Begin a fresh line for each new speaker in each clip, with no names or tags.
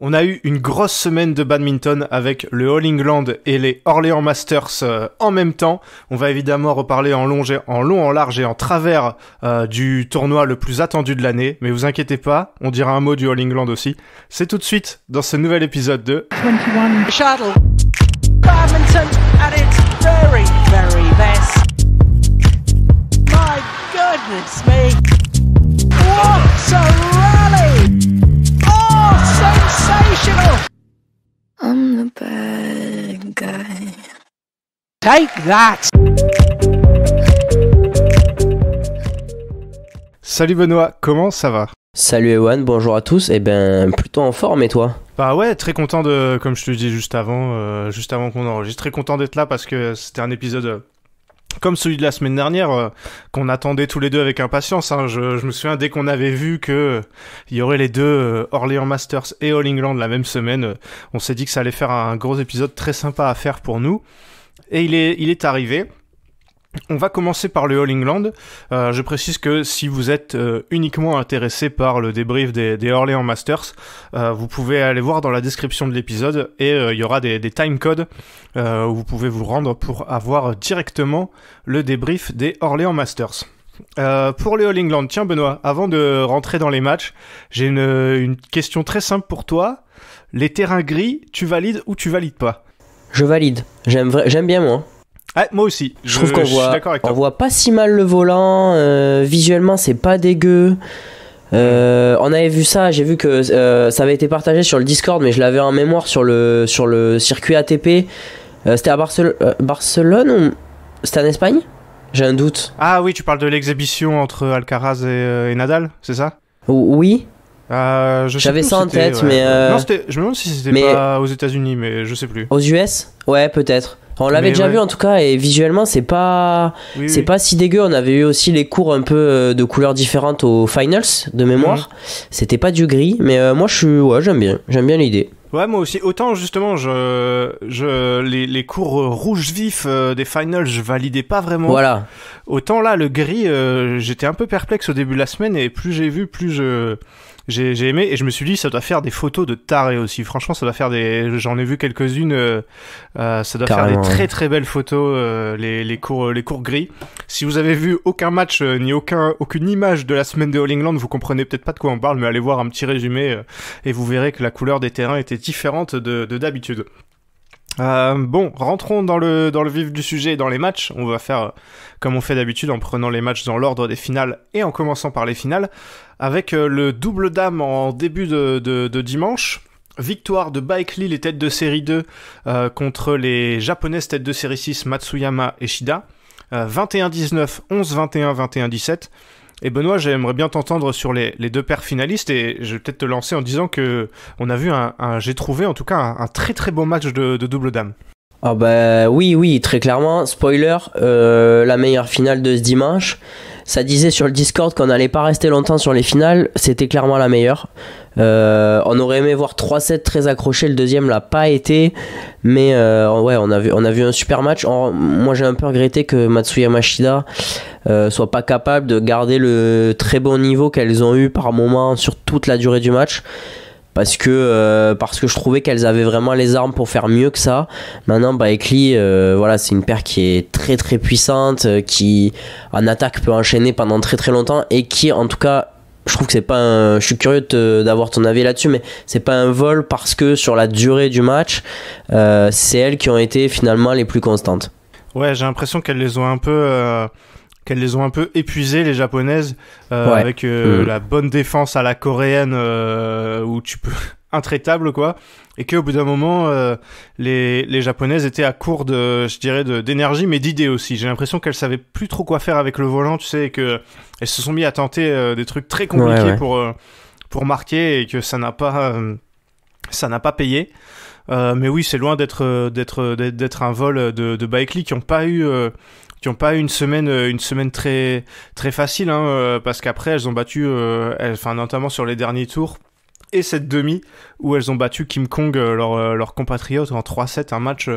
On a eu une grosse semaine de badminton avec le All England et les Orléans Masters euh, en même temps. On va évidemment reparler en long, en, long, en large et en travers euh, du tournoi le plus attendu de l'année. Mais vous inquiétez pas, on dira un mot du All England aussi. C'est tout de suite dans ce nouvel épisode de
21 Shuttle. Badminton at its very, very best. My goodness me. Take that! Salut Benoît, comment ça va Salut Ewan, bonjour à tous, et eh ben plutôt en forme et toi
Bah ouais, très content de, comme je te dis juste avant, euh, juste avant qu'on enregistre, très content d'être là parce que c'était un épisode euh, comme celui de la semaine dernière euh, qu'on attendait tous les deux avec impatience. Hein. Je, me souviens dès qu'on avait vu que euh, y aurait les deux euh, Orléans Masters et All England la même semaine, on s'est dit que ça allait faire un gros épisode très sympa à faire pour nous. Et il est, il est arrivé. On va commencer par le All England. Euh, je précise que si vous êtes euh, uniquement intéressé par le débrief des, Orléans Masters, euh, vous pouvez aller voir dans la description de l'épisode et il y aura des, des time codes où vous pouvez vous rendre pour avoir directement le débrief des Orléans Masters. pour le All England, tiens Benoît, avant de rentrer dans les matchs, j'ai une, une question très simple pour toi. Les terrains gris, tu valides ou tu valides pas Je valide. J'aime bien moi moi aussi. Je, trouve qu'on voit,
on voit pas si mal le volant. Euh, visuellement, c'est pas dégueu. Euh, on avait vu ça, j'ai vu que euh, ça avait été partagé sur le Discord, mais je l'avais en mémoire sur le, sur le circuit ATP. c'était à Barcelone ou c'était en Espagne J'ai un doute. Ah oui, tu parles de l'exhibition entre Alcaraz
et, Nadal, c'est ça
Oui.
J'avais ça en tête, mais. Non, je
me demande si c'était pas aux États-Unis, mais je sais plus. Aux US Ouais, peut-être. On l'avait déjà vu en tout cas et visuellement c'est pas c'est pas si dégueu. On avait eu aussi les cours un peu euh, de couleurs différentes aux finals de mémoire. Mhm. C'était pas du gris, mais euh, moi je j'aime bien j'aime bien l'idée.
Ouais, moi aussi. Autant justement, je, je les, les cours euh, rouge vif des finals, je validais pas vraiment. Voilà. Autant là, le gris, j'étais un peu perplexe au début de la semaine et plus j'ai vu, plus je j'ai aimé et je me suis dit, ça doit faire des photos de tarés aussi. Franchement, ça doit faire des. J'en ai vu quelques-unes. Euh, euh, ça doit faire des très très belles photos, euh, les, les, cours, les cours gris. Si vous avez vu aucun match ni aucun, aucune image de la semaine de All England, vous comprenez peut-être pas de quoi on parle, mais allez voir un petit résumé et vous verrez que la couleur des terrains était différente de d'habitude. Euh, bon, rentrons dans le, dans le vif du sujet dans les matchs. On va faire comme on fait d'habitude en prenant les matchs dans l'ordre des finales et en commençant par les finales. Avec euh, le double dame en début de, de dimanche. Victoire de Bike Lee, les têtes de série 2, euh, contre les japonaises têtes de série 6, Matsuyama et Shida. 21-19, 11-21, 21-17. Et Benoît, j'aimerais bien t'entendre sur les, deux paires finalistes et je vais peut-être te lancer en disant que on a vu un,
j'ai trouvé en tout cas un, très très beau match de, double dame. Ah ben oui oui très clairement spoiler euh, la meilleure finale de ce dimanche ça disait sur le Discord qu'on n'allait pas rester longtemps sur les finales. C'était clairement la meilleure. Euh, on aurait aimé voir 3-7 très accrochés. Le deuxième l'a pas été. Mais euh, ouais, on a, vu, un super match. moi, j'ai un peu regretté que Matsuya Shida ne euh, soit pas capable de garder le très bon niveau qu'elles ont eu par moment sur toute la durée du match parce que euh, parce que je trouvais qu'elles avaient vraiment les armes pour faire mieux que ça. Maintenant, bah, euh, voilà, c'est une paire qui est très très puissante, euh, qui en attaque peut enchaîner pendant très très longtemps et qui, en tout cas, je trouve que c'est pas un... je suis curieux d'avoir ton avis là-dessus mais c'est pas un vol parce que sur la durée du match c'est elles qui ont été finalement les plus constantes
ouais j'ai l'impression qu'elles les ont un peu qu'elles les ont un peu épuisées les japonaises euh, avec euh, euh. la bonne défense à la coréenne où tu peux intraitable quoi et qu'au bout d'un moment les, les japonaises étaient à court de je dirais d'énergie mais d'idées aussi j'ai l'impression qu'elles savaient plus trop quoi faire avec le volant tu sais et que elles se sont mis à tenter des trucs très compliqués pour pour marquer et que ça n'a pas ça n'a pas payé mais oui, c'est loin d'être d'être d'être un vol de, de qui n'ont pas eu qui ont pas eu une semaine, euh, une semaine très, très facile, hein, euh, parce qu'après elles ont battu, euh, enfin notamment sur les derniers tours et cette demi où elles ont battu Kim Kong, leur, leur compatriote, en 3-7, un match,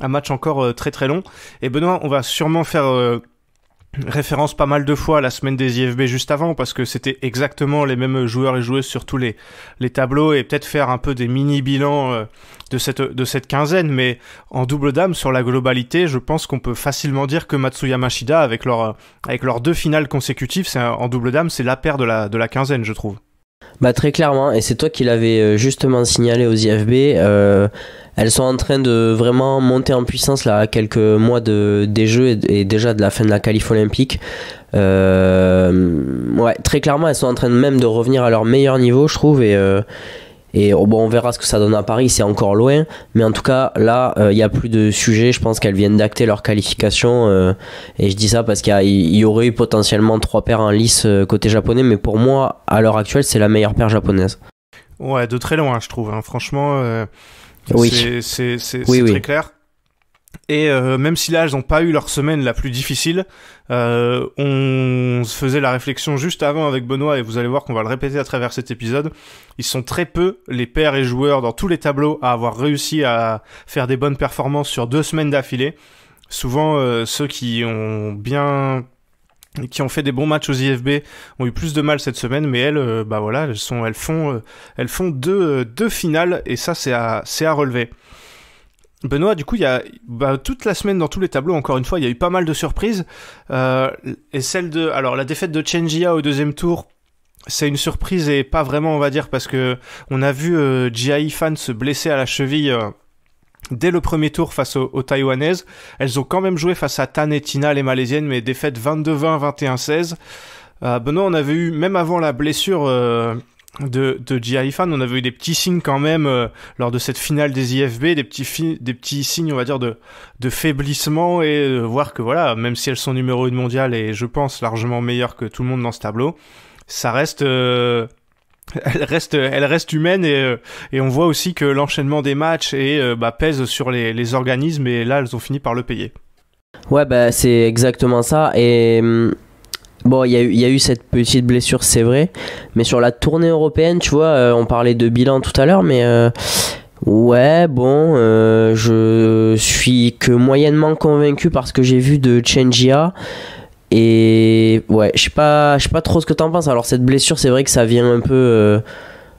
un match encore très très long. Et Benoît, on va sûrement faire référence pas mal de fois à la semaine des IFB juste avant parce que c'était exactement les mêmes joueurs et joueuses sur tous les, les tableaux et peut-être faire un peu des mini bilans de cette, de cette quinzaine, mais en double dame, sur la globalité, je pense qu'on peut facilement dire que Matsuya Mashida, avec, leur, avec leurs deux finales consécutives, c'est, en double dame, c'est la paire de la, de la quinzaine, je trouve.
Bah très clairement, et c'est toi qui l'avais euh, justement signalé aux IFB, euh, elles sont en train de vraiment monter en puissance là, à quelques mois de, des Jeux et, déjà de la fin de la qualif olympique. Euh, ouais, très clairement, elles sont en train même de revenir à leur meilleur niveau, je trouve, et, et oh, bon, on verra ce que ça donne à Paris, c'est encore loin. Mais en tout cas, là, euh, il n'y a plus de sujet. Je pense qu'elles viennent d'acter leur qualification. Euh, et je dis ça parce qu'il y, aurait eu potentiellement trois paires en lice euh, côté japonais. Mais pour moi, à l'heure actuelle, c'est la meilleure paire japonaise.
Ouais, de très loin, je trouve. Hein. Franchement, oui. c'est très clair. Et euh, même si là, elles n'ont pas eu leur semaine la plus difficile, euh, on se faisait la réflexion juste avant avec Benoît, et vous allez voir qu'on va le répéter à travers cet épisode. Ils sont très peu les pairs et joueurs dans tous les tableaux à avoir réussi à faire des bonnes performances sur deux semaines d'affilée. Souvent, euh, ceux qui ont bien qui ont fait des bons matchs aux IFB ont eu plus de mal cette semaine, mais elles, bah voilà, elles sont, elles font, elles font deux, deux finales et ça c'est à, c'est à relever. Benoît, du coup, il y a bah, toute la semaine dans tous les tableaux, encore une fois, il y a eu pas mal de surprises. Euh, et celle de. Alors, la défaite de Jia au deuxième tour, c'est une surprise et pas vraiment, on va dire, parce que on a vu euh, Fan se blesser à la cheville. Euh, dès le premier tour face aux, aux, Taïwanaises, elles ont quand même joué face à Tan et Tina, les Malaisiennes, mais défaite 22-20, 21-16. Euh, Benoît, on avait eu, même avant la blessure de, de on avait eu des petits signes quand même euh, lors de cette finale des IFB, des petits, des petits signes, on va dire, de, de faiblissement et voir que voilà, même si elles sont numéro une mondiale et je pense largement meilleure que tout le monde dans ce tableau, ça reste. Euh, elle reste, elle reste humaine et, euh, et on voit aussi que l'enchaînement des matchs et, bah, pèse sur les, les organismes et là elles ont fini par le payer.
Ouais, bah, c'est exactement ça. Et hum, Bon, il y, a eu cette petite blessure, c'est vrai. Mais sur la tournée européenne, tu vois, euh, on parlait de bilan tout à l'heure, mais euh, ouais, bon, euh, je suis que moyennement convaincu parce que j'ai vu de Chengia. Et ouais, je sais pas, sais pas trop ce que t'en penses. Alors, cette blessure, c'est vrai que ça vient un peu.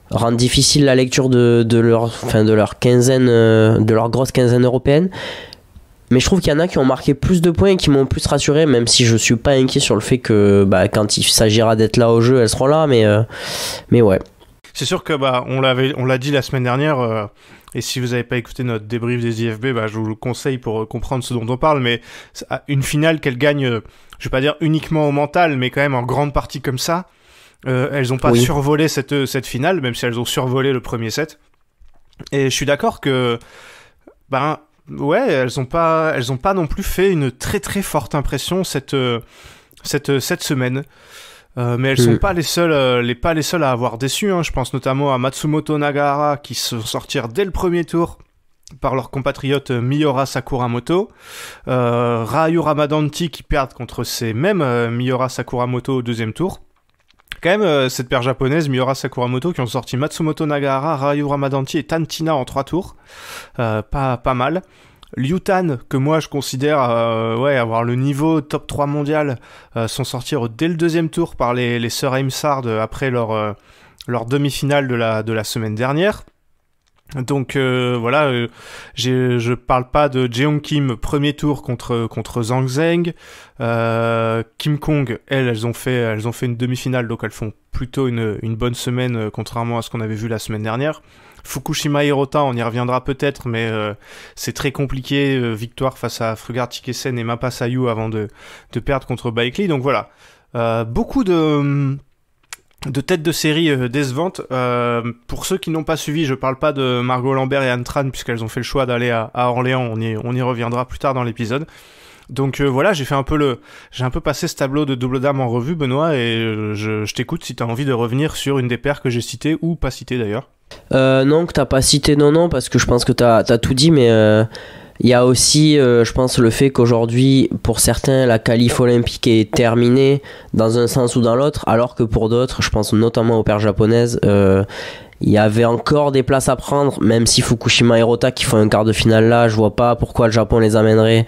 rendre difficile la lecture de, leur, fin, de leur quinzaine, de leur grosse quinzaine européenne. Mais je trouve qu'il y en a qui ont marqué plus de points et qui m'ont plus rassuré, même si je suis pas inquiet sur le fait que bah, quand il s'agira d'être là au jeu, elles seront là. Mais, euh, mais ouais.
C'est sûr que bah, on l'avait, on l'a dit la semaine dernière. Euh, et si vous n'avez pas écouté notre débrief des IFB, bah, je vous le conseille pour euh, comprendre ce dont on parle. Mais une finale qu'elles gagnent, je vais pas dire uniquement au mental, mais quand même en grande partie comme ça. elles n'ont pas survolé cette, cette finale, même si elles ont survolé le premier set. Et je suis d'accord que ben ouais, elles ont pas, elles ont pas non plus fait une très très forte impression cette euh, cette euh, cette semaine. Euh, mais elles sont pas les seules, les pas les seules à avoir déçu. Hein. Je pense notamment à Matsumoto Nagara qui se sortir dès le premier tour par leur compatriote Miyora Sakuramoto, euh, Ramadanti qui perdent contre ces mêmes Miyora Sakuramoto au deuxième tour. Quand même, euh, cette paire japonaise, Miura Sakuramoto, qui ont sorti Matsumoto Nagara, Ryu Ramadanti et Tantina en trois tours. Euh, pas, pas mal. Liu Tan, que moi je considère euh, ouais, avoir le niveau top 3 mondial, sont sortis dès le deuxième tour par les, les sœurs Aimsard après leur, leur demi-finale de la, de la semaine dernière. Donc euh, voilà, euh, je je parle pas de Jeong Kim premier tour contre contre Zhang Zeng, euh, Kim Kong. Elles, elles ont fait elles ont fait une demi-finale, donc elles font plutôt une, une bonne semaine contrairement à ce qu'on avait vu la semaine dernière. Fukushima Hirota, on y reviendra peut-être, mais c'est très compliqué. victoire face à Frugar Tikesen et Mapa avant de, de perdre contre Baikli. Donc voilà, beaucoup de hum, de tête de série euh, décevante. Euh, pour ceux qui n'ont pas suivi, je parle pas de Margot Lambert et Anne Tran puisqu'elles ont fait le choix d'aller à, Orléans. On y, reviendra plus tard dans l'épisode. Donc euh, voilà, j'ai fait un peu le, j'ai un peu passé ce tableau de double dame en revue, Benoît, et je, t'écoute si tu as envie de revenir sur une des paires que j'ai citées ou pas citées d'ailleurs.
non, que t'as pas cité, non, non, parce que je pense que tu as tout dit, mais il y a aussi, euh, je pense, le fait qu'aujourd'hui, pour certains, la qualif olympique est terminée dans un sens ou dans l'autre, alors que pour d'autres, je pense notamment aux paires japonaises, euh, il y avait encore des places à prendre, même si Fukushima et Rota qui font un quart de finale là, je vois pas pourquoi le Japon les amènerait.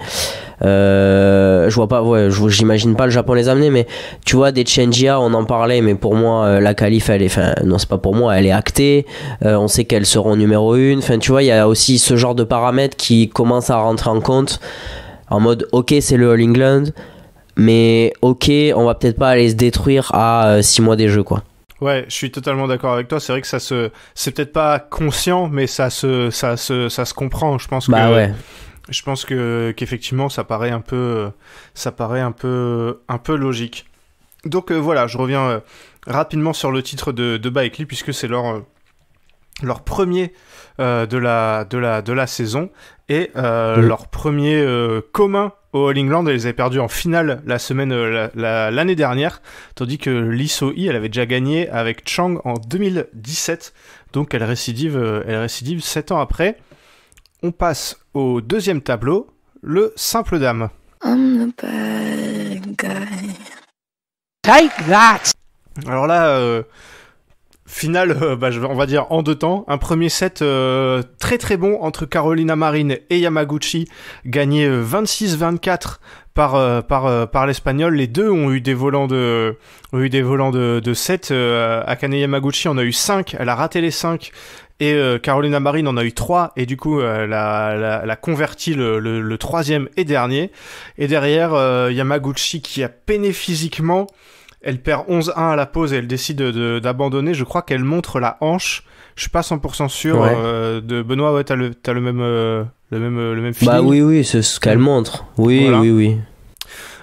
Euh, je vois pas, ouais, j'imagine pas le Japon les amener, mais tu vois, des Chengia, on en parlait, mais pour moi, euh, la qualif, elle est, enfin, non, c'est pas pour moi, elle est actée, euh, on sait qu'elles seront numéro une, enfin, tu vois, il y a aussi ce genre de paramètres qui commencent à rentrer en compte en mode ok c'est le All England mais ok on va peut-être pas aller se détruire à 6 mois des jeux quoi.
Ouais, je suis totalement d'accord avec toi. C'est vrai que ça se, c'est peut-être pas conscient, mais ça se, ça se, ça se comprend. Je pense bah ouais je pense que qu'effectivement ça paraît un peu ça paraît un peu un peu logique. Donc euh, voilà, je reviens euh, rapidement sur le titre de, de puisque c'est leur euh, leur premier de la de la de la saison et leur premier commun au All England. Ils avaient perdu en finale la semaine l'année dernière, tandis que l'ISOI elle avait déjà gagné avec Chang en 2017. Donc elle récidive elle récidive 7 ans après. On passe au deuxième tableau, le simple dame. Take that. Alors là, euh, final, finale, euh, bah, on va dire en deux temps. Un premier set euh, très très bon entre Carolina Marine et Yamaguchi, gagné 26-24 par par par l'espagnol. Les deux ont eu des volants de ont eu des volants de, de set. Akane Yamaguchi en a eu 5, elle a raté les 5. Et euh, Carolina Marine en a eu trois et du coup elle euh, a converti le, troisième et dernier. Et derrière euh, Yamaguchi qui a peiné physiquement. Elle perd 11-1 à la pause et elle décide d'abandonner. Je crois qu'elle montre la hanche. Je suis pas 100% sûr de Benoît. Ouais, t'as le, as le même, le même, le même bah feeling. Bah oui,
oui, c'est ce qu'elle montre. Oui, oui, oui.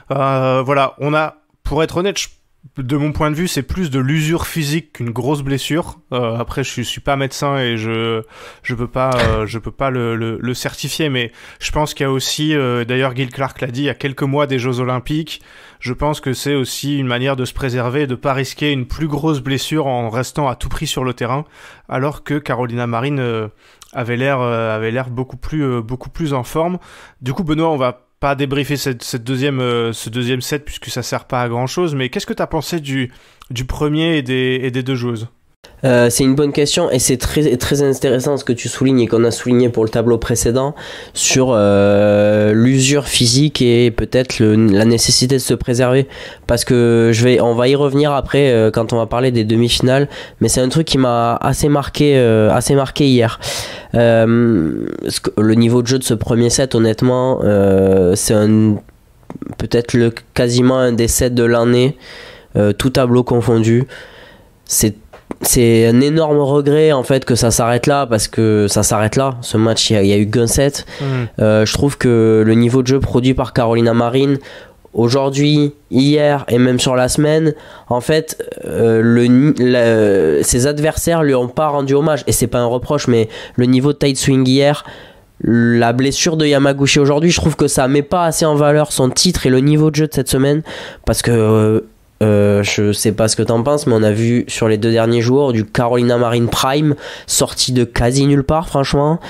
voilà, on a, pour être honnête, je de mon point de vue, c'est plus de l'usure physique qu'une grosse blessure. Euh, après, je suis, pas médecin et je je peux pas euh, je peux pas le, le, certifier, mais je pense qu'il y a aussi, euh, d'ailleurs, Gil Clark l'a dit il y a quelques mois des Jeux Olympiques. Je pense que c'est aussi une manière de se préserver, et de pas risquer une plus grosse blessure en restant à tout prix sur le terrain, alors que Carolina Marine avait l'air avait l'air beaucoup plus beaucoup plus en forme. Du coup, Benoît, on va pas débriefer cette, cette deuxième, euh, ce deuxième set puisque ça sert pas à grand chose, mais qu'est-ce que tu as pensé du, du premier et des, et des deux joueuses
euh, c'est une bonne question et c'est très, très intéressant ce que tu soulignes et qu'on a souligné pour le tableau précédent sur euh, l'usure physique et peut-être la nécessité de se préserver parce que je vais on va y revenir après euh, quand on va parler des demi-finales mais c'est un truc qui m'a assez marqué assez marqué hier le niveau de jeu de ce premier set honnêtement c'est peut-être le quasiment un des sets de l'année tout tableau confondu c'est c'est un énorme regret en fait que ça s'arrête là parce que ça s'arrête là. Ce match, il y, a eu Gunset. Hmm. Euh, je trouve que le niveau de jeu produit par Carolina Marine aujourd'hui, hier et même sur la semaine, en fait, euh, ses adversaires lui ont pas rendu hommage. Et c'est pas un reproche, mais le niveau de tight swing hier. La blessure de Yamaguchi aujourd'hui, je trouve que ça met pas assez en valeur son titre et le niveau de jeu de cette semaine parce que euh, euh, je sais pas ce que t'en penses, mais on a vu sur les deux derniers jours du Carolina Marine Prime sorti de quasi nulle part, franchement.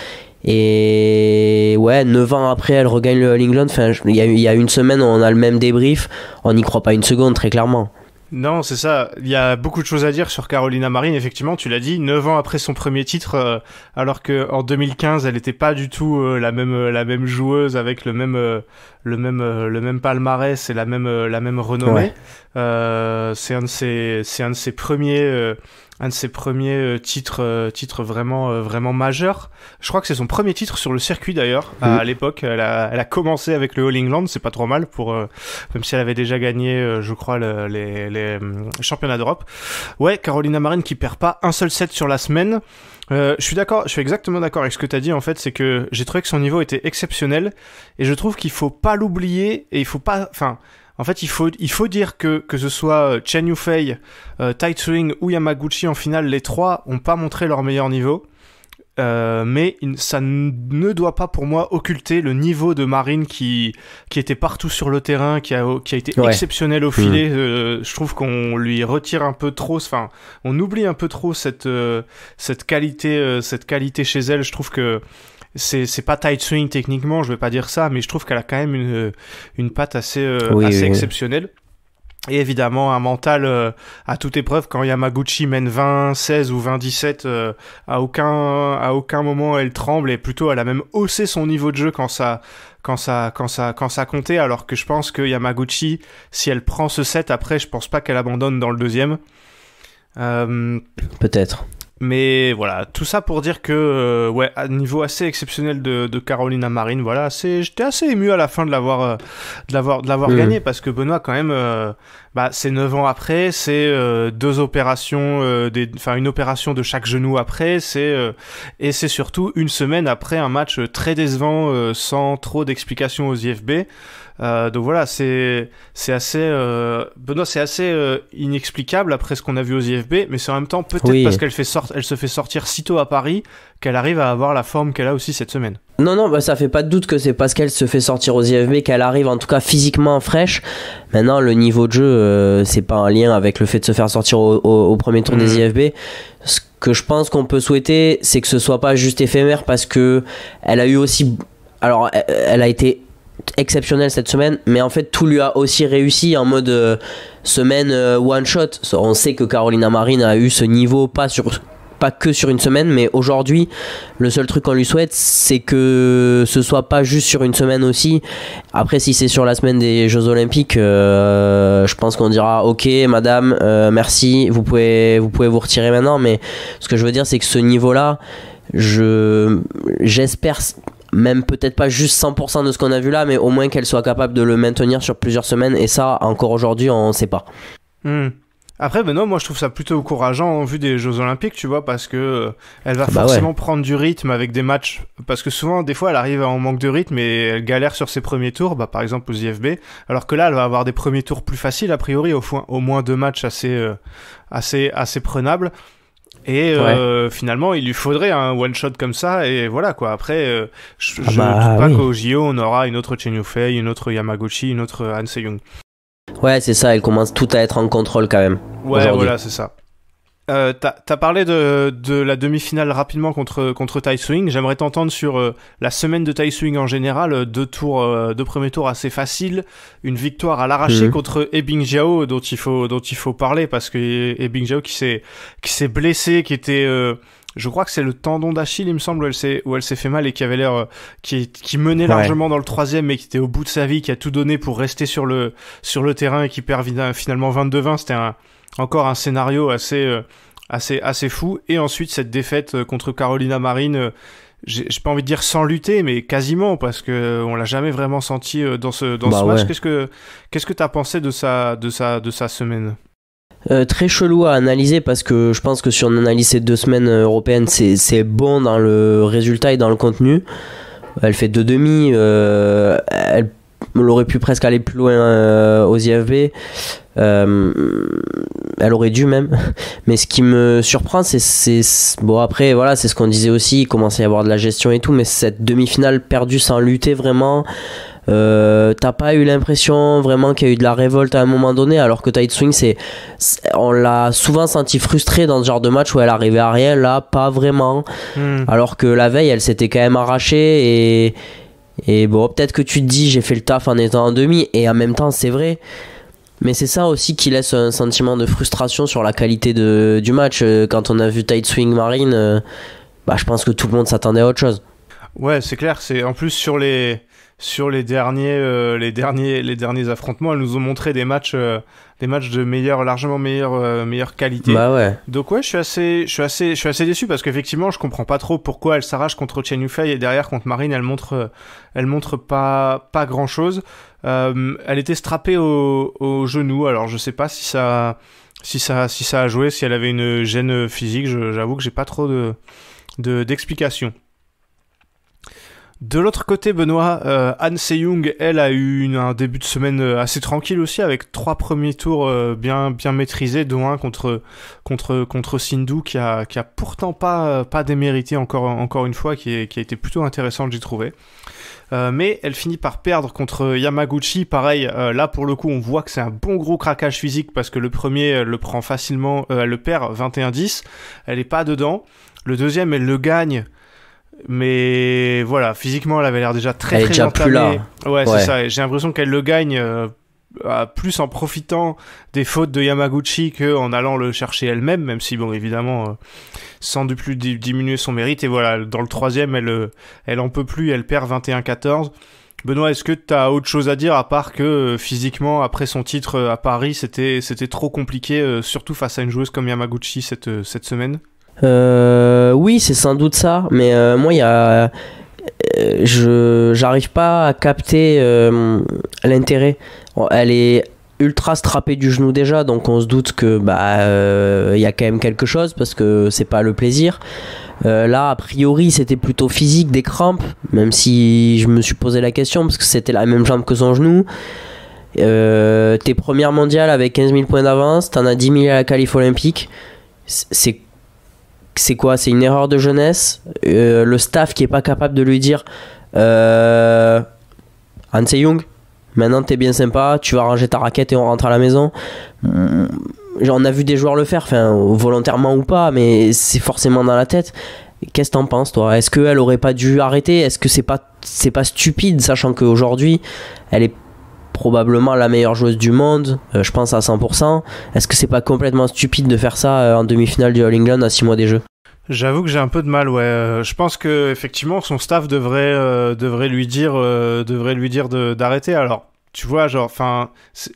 Et ouais, 9 ans après, elle regagne le Enfin, il y, y, a une semaine, on a le même débrief. On n'y croit pas une seconde, très clairement.
Non, c'est ça. Il y a beaucoup de choses à dire sur Carolina Marine. Effectivement, tu l'as dit, neuf ans après son premier titre, euh, alors que en 2015, elle n'était pas du tout euh, la même euh, la même joueuse avec le même le même le même palmarès et la même la même renommée. c'est un de c'est un de ses premiers un de ses premiers euh, titres, euh, titres vraiment, euh, vraiment majeurs. Je crois que c'est son premier titre sur le circuit d'ailleurs. À, mhm. l'époque, elle a, elle a, commencé avec le All England, c'est pas trop mal pour, même si elle avait déjà gagné, je crois, les, les championnats d'Europe. Ouais, Carolina Marine qui perd pas un seul set sur la semaine. Euh, je suis d'accord, je suis exactement d'accord avec ce que tu as dit en fait, c'est que j'ai trouvé que son niveau était exceptionnel et je trouve qu'il faut pas l'oublier et il faut pas, enfin, en fait, il faut, il faut dire que, que ce soit euh, Chen Yufei, euh, Tai ou Yamaguchi en finale, les trois ont pas montré leur meilleur niveau. Euh, mais ça ne doit pas pour moi occulter le niveau de Marine qui, qui était partout sur le terrain, qui a, qui a été exceptionnel au hmm. filet. Euh, je trouve qu'on lui retire un peu trop, enfin, on oublie un peu trop cette, cette, qualité, cette qualité chez elle. Je trouve que c'est pas tight swing techniquement, je vais pas dire ça, mais je trouve qu'elle a quand même une, euh, une patte assez, euh, exceptionnelle. Et évidemment, un mental euh, à toute épreuve, quand Yamaguchi mène 20, 16 ou 20, 17, à, aucun, à aucun moment elle tremble et plutôt elle a même haussé son niveau de jeu quand ça, quand ça, quand ça, quand ça comptait. Alors que je pense que Yamaguchi, si elle prend ce set après, je pense pas qu'elle abandonne dans le deuxième. Peut-être. Mais voilà, tout ça pour dire que, euh, ouais, à niveau assez exceptionnel de, de Carolina Marine, voilà, j'étais assez ému à la fin de l'avoir, euh, de l'avoir, de l'avoir mmh. gagné parce que Benoît, quand même, euh, bah, c'est 9 ans après, c'est euh, deux opérations, euh, enfin une opération de chaque genou après, c'est euh, et c'est surtout une semaine après un match très décevant sans trop d'explications aux IFB. donc voilà, c'est c'est assez Benoît, c'est assez inexplicable après ce qu'on a vu aux IFB, mais c'est en même temps peut-être parce qu'elle fait sorte elle se fait sortir si tôt à Paris qu'elle arrive à avoir la forme qu'elle a aussi cette semaine.
Non non, bah, ça fait pas de doute que c'est parce qu'elle se fait sortir aux IFB qu'elle arrive en tout cas physiquement fraîche, Maintenant, le niveau de jeu, euh, c'est pas un lien avec le fait de se faire sortir au, premier tour des mhm. IFB. Ce que je pense qu'on peut souhaiter, c'est que ce soit pas juste éphémère parce que elle a eu aussi. Alors, e-, elle a été exceptionnelle cette semaine, mais en fait, tout lui a aussi réussi en mode euh, semaine euh, one shot. On sait que Carolina Marine a eu ce niveau, pas sur pas que sur une semaine, mais aujourd'hui, le seul truc qu'on lui souhaite, c'est que ce soit pas juste sur une semaine aussi. Après, si c'est sur la semaine des Jeux Olympiques, euh, je pense qu'on dira ok, madame, euh, merci, vous pouvez, vous pouvez vous retirer maintenant. Mais ce que je veux dire, c'est que ce niveau-là, je j'espère même peut-être pas juste 100% de ce qu'on a vu là, mais au moins qu'elle soit capable de le maintenir sur plusieurs semaines. Et ça, encore aujourd'hui, on ne sait pas.
Hmm. Après, ben moi je trouve ça plutôt encourageant en vue des Jeux Olympiques, tu vois, parce que euh, elle va ah bah forcément prendre du rythme avec des matchs, parce que souvent, des fois, elle arrive en manque de rythme et elle galère sur ses premiers tours, bah, par exemple aux IFB, alors que là, elle va avoir des premiers tours plus faciles, a priori, au, moins deux matchs assez, euh, assez, assez prenables. Et euh, finalement, il lui faudrait un one shot comme ça. Et voilà quoi. Après, je ne ah bah pas qu'au JO, on aura une autre Chen Yufei, une autre
Yamaguchi, une autre Han Se-young. Ouais, c'est ça, elle commence tout à être en contrôle quand même. Ouais, voilà, c'est
ça. Euh, T'as parlé de, la demi-finale rapidement contre, contre Tai Swing. J'aimerais t'entendre sur euh, la semaine de Tai Swing en général. Euh, deux, tours, euh, deux premiers tours assez faciles. Une victoire à l'arraché mhm. contre Ebing Jiao, dont il, faut, dont il faut parler parce que Ebing Jiao qui s'est blessé, qui était je crois que c'est le tendon d'Achille, il me semble, où elle s'est, fait mal et qui avait l'air, euh, qui, menait largement dans le troisième, mais qui était au bout de sa vie, qui a tout donné pour rester sur le, sur le terrain et qui perd finalement 22-20. C'était encore un scénario assez, euh, assez, assez fou. Et ensuite, cette défaite euh, contre Carolina Marine, j'ai pas envie de dire sans lutter, mais quasiment, parce que on l'a jamais vraiment senti dans ce, dans bah ce match. Qu'est-ce que, qu'est-ce que t'as pensé de sa, de sa, de sa semaine?
Euh, très chelou à analyser parce que je pense que si on analyse ces deux semaines euh, européennes, c'est bon dans le résultat et dans le contenu. Elle fait deux demi, euh, elle, aurait pu presque aller plus loin aux IFB. elle aurait dû même. Mais ce qui me surprend, c'est bon après voilà, c'est ce qu'on disait aussi. Il commençait à y avoir de la gestion et tout, mais cette demi-finale perdue sans lutter vraiment. Euh, t'as pas eu l'impression vraiment qu'il y a eu de la révolte à un moment donné, alors que Tide Swing, c'est, on l'a souvent senti frustré dans ce genre de match où elle arrivait à rien. Là, pas vraiment. Hmm. Alors que la veille, elle s'était quand même arrachée et. Et bon, peut-être que tu te dis j'ai fait le taf en étant en demi, et en même temps c'est vrai. Mais c'est ça aussi qui laisse un sentiment de frustration sur la qualité du match. Euh, quand on a vu Tight Swing Marine, euh, bah, je pense que tout le monde s'attendait à autre chose.
Ouais, c'est clair. C'est en plus sur les sur les derniers euh, les derniers les derniers affrontements, elles nous ont montré des matchs euh, des matchs de meilleure largement meilleure euh, meilleure qualité. Bah ouais. Donc ouais, je suis assez je suis assez je suis assez déçu parce qu'effectivement, je comprends pas trop pourquoi elle s'arrache contre Chen Yufei et derrière contre Marine, elle montre elle montre pas pas grand chose. elle était strappée au, au genou, alors je sais pas si ça si ça si ça a joué, si elle avait une gêne physique. J'avoue que j'ai pas trop de d'explications. De l'autre côté, Benoît, euh, Anne Seyung, elle a eu un début de semaine euh, assez tranquille aussi, avec trois premiers tours euh, bien, bien maîtrisés, dont un contre, contre, contre Sindhu, qui a, qui a pourtant pas, pas démérité encore, encore une fois, qui, a été plutôt intéressante, j'ai trouvé. Euh, mais elle finit par perdre contre Yamaguchi. Pareil, là pour le coup, on voit que c'est un bon gros craquage physique parce que le premier le prend facilement, elle le perd 21-10. Elle est pas dedans. Le deuxième, elle le gagne mais voilà, physiquement, elle avait l'air déjà très elle très plus là. Ouais, c'est ça. J'ai l'impression qu'elle le gagne euh, plus en profitant des fautes de Yamaguchi qu'en allant le chercher elle-même, même si, bon, évidemment, euh, sans du plus diminuer son mérite. Et voilà, dans le troisième, elle, euh, elle en peut plus, elle perd 21-14. Benoît, est-ce que tu as autre chose à dire à part que physiquement, après son titre à Paris, c'était trop compliqué, surtout face à une joueuse comme Yamaguchi cette, cette semaine
euh, oui, c'est sans doute ça, mais euh, moi, il y a, euh, je j'arrive pas à capter l'intérêt. Oh, elle est ultra strappée du genou déjà, donc on se doute que bah il y a quand même quelque chose parce que c'est pas le plaisir. là, a priori, c'était plutôt physique, des crampes, même si je me suis posé la question, parce que c'était la même jambe que son genou. t'es premières mondiales avec 15 000 points d'avance, t'en as 10 000 à la calife olympique. C'est c'est quoi C'est une erreur de jeunesse euh, Le staff qui est pas capable de lui dire euh, Young, maintenant t'es bien sympa, tu vas ranger ta raquette et on rentre à la maison. on mm, a vu des joueurs le faire, volontairement ou pas, mais c'est forcément dans la tête. Qu'est-ce que t'en penses, toi Est-ce qu'elle aurait pas dû arrêter Est-ce que c'est pas, c'est pas stupide, sachant qu'aujourd'hui, elle est probablement la meilleure joueuse du monde, euh, je pense à 100%. Est-ce que c'est pas complètement stupide de faire ça euh, en demi-finale du All England à 6 mois des Jeux
J'avoue que j'ai un peu de mal, ouais. Euh, je pense que effectivement son staff devrait devrait lui dire devrait lui dire d'arrêter. Alors tu vois, genre, enfin,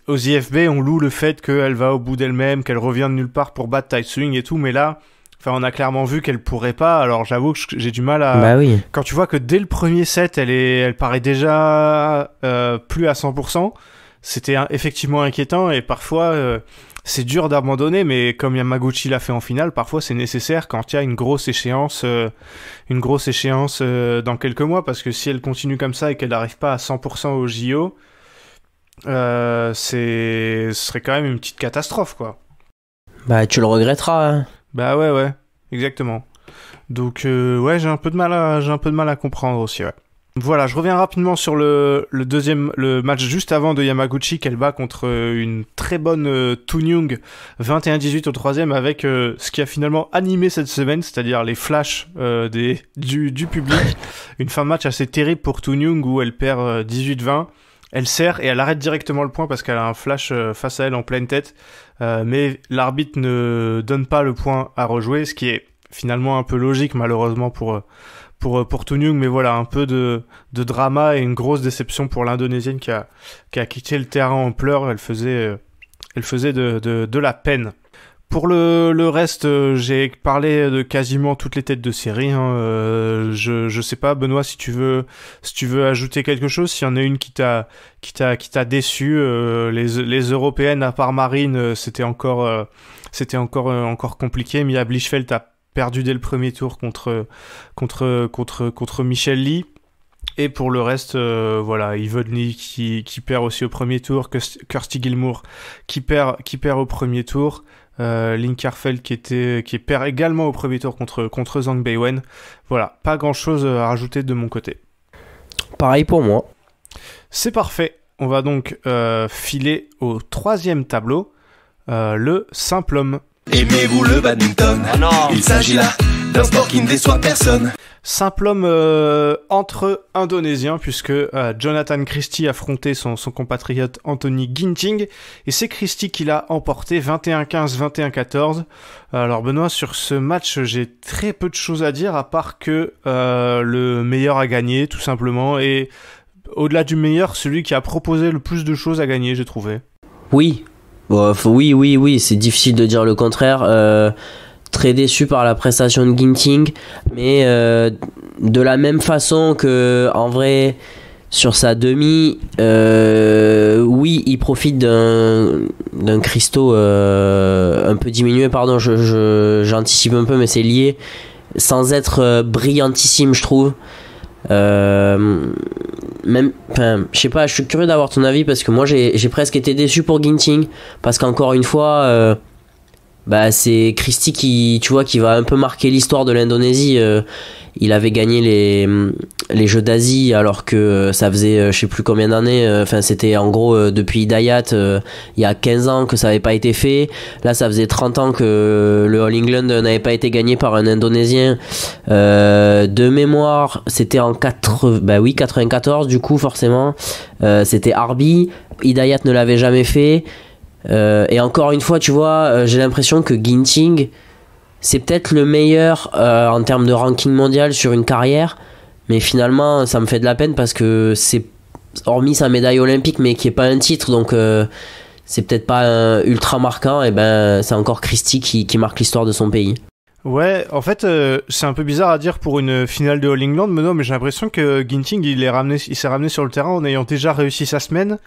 aux IFB, on loue le fait qu'elle va au bout d'elle-même, qu'elle revient de nulle part pour battre Tai et tout, mais là, Enfin, on a clairement vu qu'elle pourrait pas. Alors, j'avoue que j'ai du mal à. Bah oui. Quand tu vois que dès le premier set, elle est, elle paraît déjà euh, plus à 100%. C'était effectivement inquiétant et parfois euh, c'est dur d'abandonner, mais comme Yamaguchi l'a fait en finale, parfois c'est nécessaire quand il y a une grosse échéance, euh, une grosse échéance dans quelques mois, parce que si elle continue comme ça et qu'elle n'arrive pas à 100% au JO, c'est ce serait quand même une petite catastrophe quoi. Bah tu le regretteras. Hein. Bah ouais, ouais, exactement. Donc euh, ouais, j'ai un peu de mal à j'ai un peu de mal à comprendre aussi. Ouais. Voilà, je reviens rapidement sur le, deuxième le match juste avant de Yamaguchi qu'elle bat contre euh, une très bonne euh, Toon Young, 21-18 au troisième avec ce qui a finalement animé cette semaine, c'est-à-dire les flashs des du, public. Une fin de match assez terrible pour Young, où elle perd 18-20. Elle sert et elle arrête directement le point parce qu'elle a un flash euh, face à elle en pleine tête. Euh, mais l'arbitre ne donne pas le point à rejouer, ce qui est finalement un peu logique malheureusement pour euh, pour pour Tunyung. Mais voilà, un peu de, de drama et une grosse déception pour l'indonésienne qui a qui a quitté le terrain en pleurs. Elle faisait elle faisait de, de, de la peine. Pour le, reste, euh, j'ai parlé de quasiment toutes les têtes de série. Hein, euh, je ne sais pas, Benoît, si tu veux si tu veux ajouter quelque chose, s'il y en a une qui t'a qui t'a déçu. Euh, les les européennes à part Marine, c'était encore c'était encore encore compliqué. Mia Blichfeld a perdu dès le premier tour contre contre contre contre Michel Lee. Et pour le reste, voilà, Yvonne qui, qui perd aussi au premier tour, Kirsty Gilmour qui perd, qui perd au premier tour, euh, Linkerfeld qui était qui perd également au premier tour contre contre Zhang Beiwen. Voilà, pas grand chose à rajouter de mon côté.
Pareil pour moi.
C'est parfait. On va donc euh, filer au troisième tableau, euh, le simple homme. Aimez-vous le badminton ah non. Il s'agit là d'un sport qui ne déçoit personne. Simple homme euh, entre Indonésiens, puisque euh, Jonathan Christie affrontait son, son compatriote Anthony Ginting, et c'est Christie qui l'a emporté 21-15, 21-14. Alors Benoît, sur ce match, j'ai très peu de choses à dire, à part que euh, le meilleur a gagné, tout simplement, et au-delà du meilleur, celui qui a proposé le plus de choses à gagner, j'ai trouvé.
Oui, oui, oui, oui, c'est difficile de dire le contraire très déçu par la prestation de Ginting, mais euh, de la même façon que en vrai sur sa demi, euh, oui, il profite d'un cristaux euh, un peu diminué, pardon, j'anticipe un peu, mais c'est lié, sans être brillantissime, je trouve. même, je sais pas, je suis curieux d'avoir ton avis parce que moi j'ai presque été déçu pour Ginting parce qu'encore une fois bah, c'est Christy qui, tu vois, qui va un peu marquer l'histoire de l'Indonésie. Euh. il avait gagné les, les Jeux d'Asie alors que euh, ça faisait euh, je sais plus combien d'années. Enfin, c'était en gros depuis Dayat, il y a 15 ans que ça n'avait pas été fait. Là, ça faisait 30 ans que le All England n'avait pas été gagné par un Indonésien. de mémoire, c'était en bah oui, 94, du coup, forcément. c'était Arby, Hidayat ne l'avait jamais fait. Euh, et encore une fois, tu vois, euh, j'ai l'impression que Ginting, c'est peut-être le meilleur euh, en termes de ranking mondial sur une carrière, mais finalement, ça me fait de la peine parce que c'est hormis sa médaille olympique, mais qui est pas un titre, donc c'est peut-être pas ultra marquant. Et ben, c'est encore Christie qui, marque l'histoire de son pays.
Ouais, en fait, c'est un peu bizarre à dire pour une finale de All England, mais non, mais j'ai l'impression que Ginting, il est ramené, il s'est ramené sur le terrain en ayant déjà réussi sa semaine.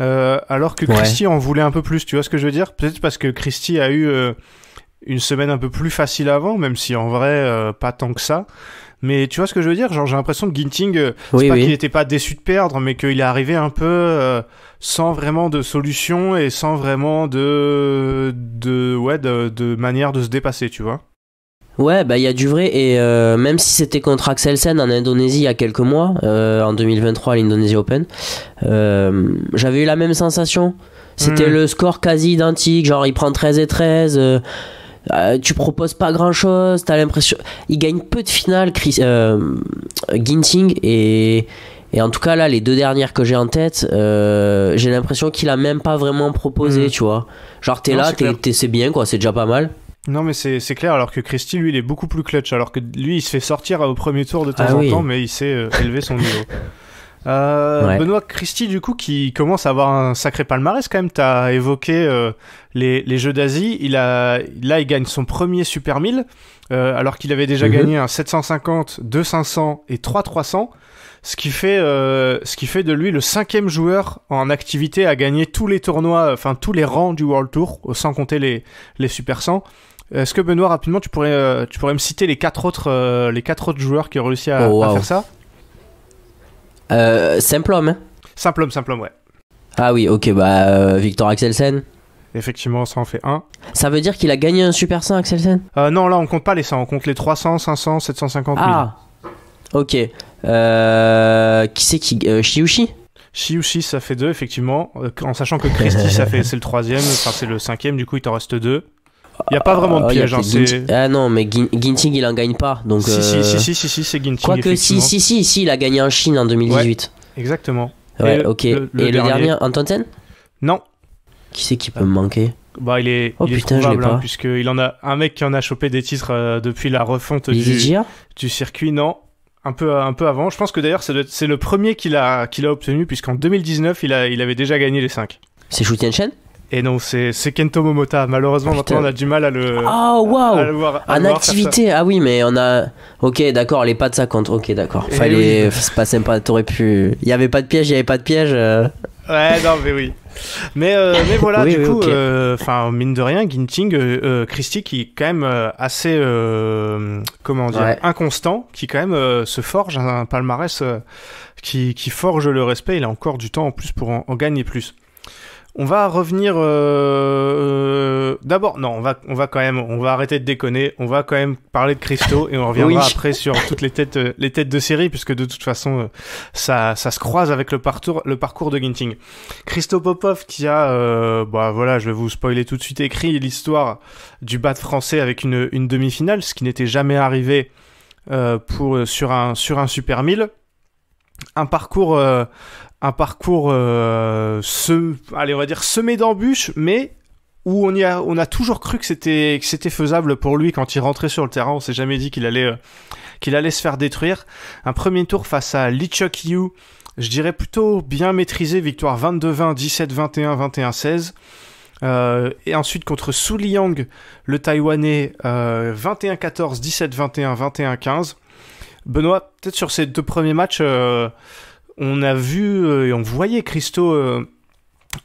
Euh, alors que Christy en voulait un peu plus, tu vois ce que je veux dire Peut-être parce que Christy a eu euh, une semaine un peu plus facile avant, même si en vrai, euh, pas tant que ça. Mais tu vois ce que je veux dire Genre j'ai l'impression que Ginting, c'est pas qu'il n'était pas déçu de perdre, mais qu'il est arrivé un peu sans vraiment de solution et sans vraiment de, de, ouais, de manière de se dépasser, tu vois
Ouais, bah il y a du vrai et euh, même si c'était contre Axel Axelsen en Indonésie il y a quelques mois, euh, en 2023 à l'Indonésie Open, euh, j'avais eu la même sensation. C'était hmm. le score quasi identique, genre il prend 13 et 13. tu proposes pas grand chose, t'as l'impression. Il gagne peu de finales, Ginting, et, et en tout cas, là, les deux dernières que j'ai en tête, j'ai l'impression qu'il a même pas vraiment proposé, hmm. tu vois. Genre, t'es là, c'est bien, quoi, c'est déjà pas mal.
Non, mais c'est clair, alors que Christy, lui, il est beaucoup plus clutch, alors que lui, il se fait sortir au premier tour de ah temps en temps, mais il sait euh, élever son niveau. Euh, Benoît Christy, du coup, qui commence à avoir un sacré palmarès quand même. tu as évoqué euh, les, les, Jeux d'Asie. Il a, là, il gagne son premier Super 1000, alors qu'il avait déjà mhm. gagné un 750, 2500 et 3300. Ce qui, fait, ce qui fait de lui le cinquième joueur en activité à gagner tous les tournois, enfin tous les rangs du World Tour, sans compter les, les Super 100. Euh, est-ce que Benoît, rapidement, tu pourrais, euh, tu pourrais me citer les quatre autres, euh, les quatre autres joueurs qui ont réussi à, oh, faire ça
euh, hein. Simple homme. simple homme, ouais. Ah oui, ok, bah Victor Axelsen. Effectivement, ça en fait un. Ça veut dire qu'il a gagné un Super 100, Axelsen Non, là, on compte pas les 100, on compte les 300, 500, 750 Ah Ok. qui c'est qui Shiushi Shiushi, ça fait deux, effectivement.
En sachant que Christy, ça fait, c'est le troisième, enfin, c'est le cinquième, du coup, il t'en reste deux. Il n'y a pas vraiment de euh, piège. Hein,
ah non, mais Ginting, il en gagne pas. Donc, si, si, euh, si, si, si, c'est Ginting. Quoique, si, si, si, si, il a gagné en Chine en 2018. exactement. Ouais, et ok. Le, et le dernier, Non. Qui c'est qui peut me manquer bah, il est,
oh, il est l'ai trouvable, hein, Puisque puisqu'il en a un mec qui en a chopé des titres euh, depuis la refonte du, du, circuit. Non, un peu, un peu avant. Je pense que d'ailleurs, c'est le premier qu'il a, qu'il a obtenu, puisqu'en 2019, il, a, il avait déjà gagné les 5. C'est Shu Tianchen et non, c'est Kento Momota. Malheureusement, ah, maintenant, on a du mal à le. Ah, voir En activité
Ah oui, mais on a. Ok, d'accord, les pas de ça contre. Ok, d'accord. Eh Fallait. C'est pas sympa, t'aurais pu. Il y avait pas de piège, il y avait pas de piège. Euh.
Ouais, non, mais oui. Mais, euh, mais voilà, du coup, euh, enfin mine de rien, Ginting, euh, Christie qui est quand même assez, comment dire, inconstant, qui quand même se forge un palmarès qui, qui forge le respect. Il a encore du temps en plus pour en gagner plus. On va revenir euh, euh, d'abord. Non, on va on va quand même on va arrêter de déconner. On va quand même parler de Christo et on reviendra après sur toutes les têtes euh, les têtes de série puisque de toute façon ça ça se croise avec le parcours le parcours de Ginting. Christo Popov qui a bah voilà je vais vous spoiler tout de suite écrit l'histoire du bat français avec une une demi finale ce qui n'était jamais arrivé pour sur un sur un super 1000 un parcours euh, un parcours euh, dire semé d'embûches, mais où on a, toujours cru que c'était faisable pour lui quand il rentrait sur le terrain. On s'est jamais dit qu'il allait euh, qu'il allait se faire détruire. Un premier tour face à Lee Yu, je dirais plutôt bien maîtrisé, victoire 22-20, 17-21, 21-16. Euh, et ensuite contre Su Liang, le Taïwanais, 21-14, 17-21, 21-15. Benoît, peut-être sur ces deux premiers matchs, euh, on a vu euh, et on voyait Christo euh,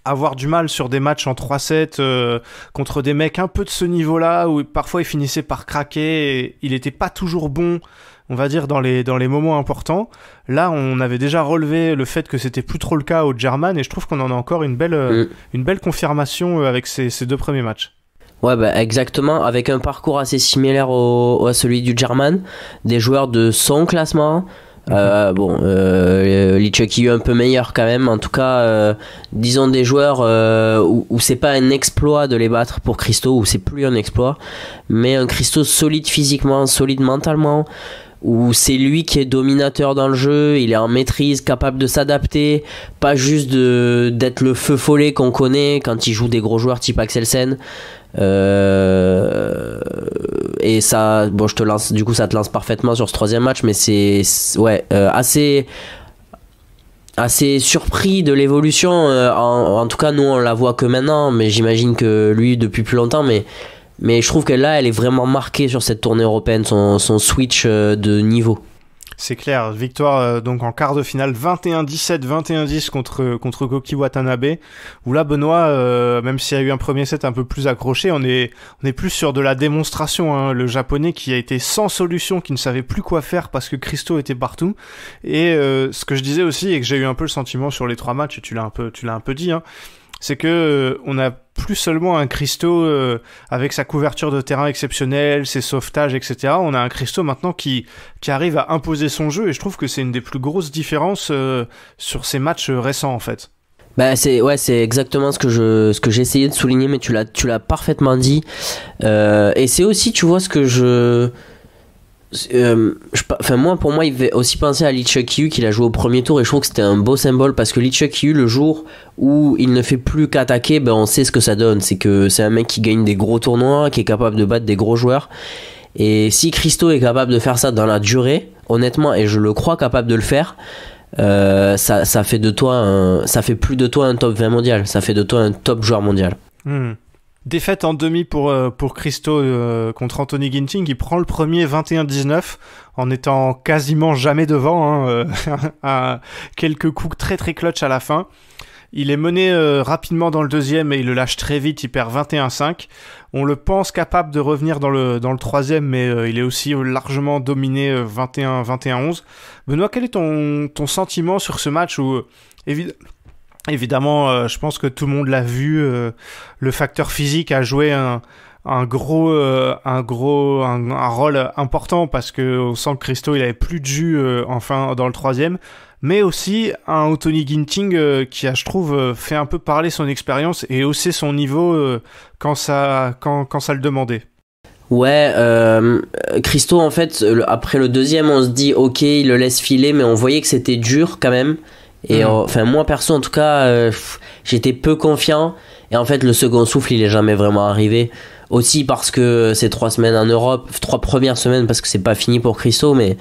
avoir du mal sur des matchs en 3-7 euh, contre des mecs un peu de ce niveau-là où parfois il finissait par craquer il n'était pas toujours bon on va dire dans les dans les moments importants là on avait déjà relevé le fait que c'était plus trop le cas au German et je trouve qu'on en a encore une belle mm.
une belle confirmation avec ces, ces deux premiers matchs Ouais, bah exactement, avec un parcours assez similaire à celui du German, des joueurs de son classement, euh, bon, euh, euh est un peu meilleur quand même. En tout cas, euh, disons des joueurs euh, où, c'est pas un exploit de les battre pour Christo, où c'est plus un exploit, mais un Christo solide physiquement, solide mentalement, où c'est lui qui est dominateur dans le jeu, il est en maîtrise, capable de s'adapter, pas juste d'être le feu follet qu'on connaît quand il joue des gros joueurs type Axelsen. Euh, et ça, bon, je te lance, du coup, ça te lance parfaitement sur ce troisième match, mais c'est ouais, euh, assez assez surpris de l'évolution. Euh, en, tout cas, nous, on la voit que maintenant, mais j'imagine que lui, depuis plus longtemps, mais. Mais je trouve que là, elle est vraiment marquée sur cette tournée européenne, son switch de niveau. C'est
clair, victoire euh, donc en quart de finale 21-17, 21-10 contre contre Koki Watanabe. Où là Benoît, euh, même s'il y a eu un premier set un peu plus accroché, on est on est plus sur de la démonstration. Hein. Le japonais qui a été sans solution, qui ne savait plus quoi faire parce que Christo était partout. Et euh, ce que je disais aussi et que j'ai eu un peu le sentiment sur les trois matchs, et tu l'as un peu tu l'as un peu dit. Hein, c'est que euh, on a plus seulement un Christo euh, avec sa couverture de terrain exceptionnelle, ses sauvetages, etc. On a un Christo maintenant qui, qui arrive à imposer son jeu et je trouve que c'est une des plus grosses différences euh, sur ces matchs euh, récents en fait.
Bah c'est ouais c'est exactement ce que je ce que j'ai essayé de souligner mais tu l'as tu l'as parfaitement dit et c'est aussi tu vois ce que je euh, moi pour moi il fait aussi penser à Lee qu'il a joué au premier tour et je trouve que c'était un beau symbole parce que Lee Chuck le jour où il ne fait plus qu'attaquer ben on sait ce que ça donne c'est que c'est un mec qui gagne des gros tournois qui est capable de battre des gros joueurs et si Christo est capable de faire ça dans la durée honnêtement et je le crois capable de le faire euh, ça, fait de toi ça fait plus de toi un top 20 mondial ça fait de toi un top joueur mondial
hmm. Défaite en demi pour, euh, pour Christo euh, contre Anthony Ginting Il prend le premier 21-19 en étant quasiment jamais devant, à hein, euh, quelques coups très très clutch à la fin. Il est mené rapidement dans le deuxième et il le lâche très vite, il perd 21-5. On le pense capable de revenir dans le, dans le troisième, mais il est aussi largement dominé 21-21-11. Benoît, quel est ton, ton sentiment sur ce match où, Évidemment, euh, je pense que tout le monde l'a vu. Euh, le facteur physique a joué un, euh, gros, un gros, un, rôle important parce que on sent que Christo il avait plus de jus enfin dans le troisième, mais aussi un Anthony Ginting qui a, je trouve, fait un peu parler son expérience et hausser son niveau quand ça, le demandait.
Ouais, Christo, en fait, après le deuxième, on se dit, ok, il le laisse filer, mais on voyait que c'était dur quand même. Et hmm. enfin, moi perso, en tout cas, euh, j'étais peu confiant. Et en fait, le second souffle, il est jamais vraiment arrivé. Aussi parce que ces trois semaines en Europe, trois premières semaines, parce que c'est pas fini pour Christo, mais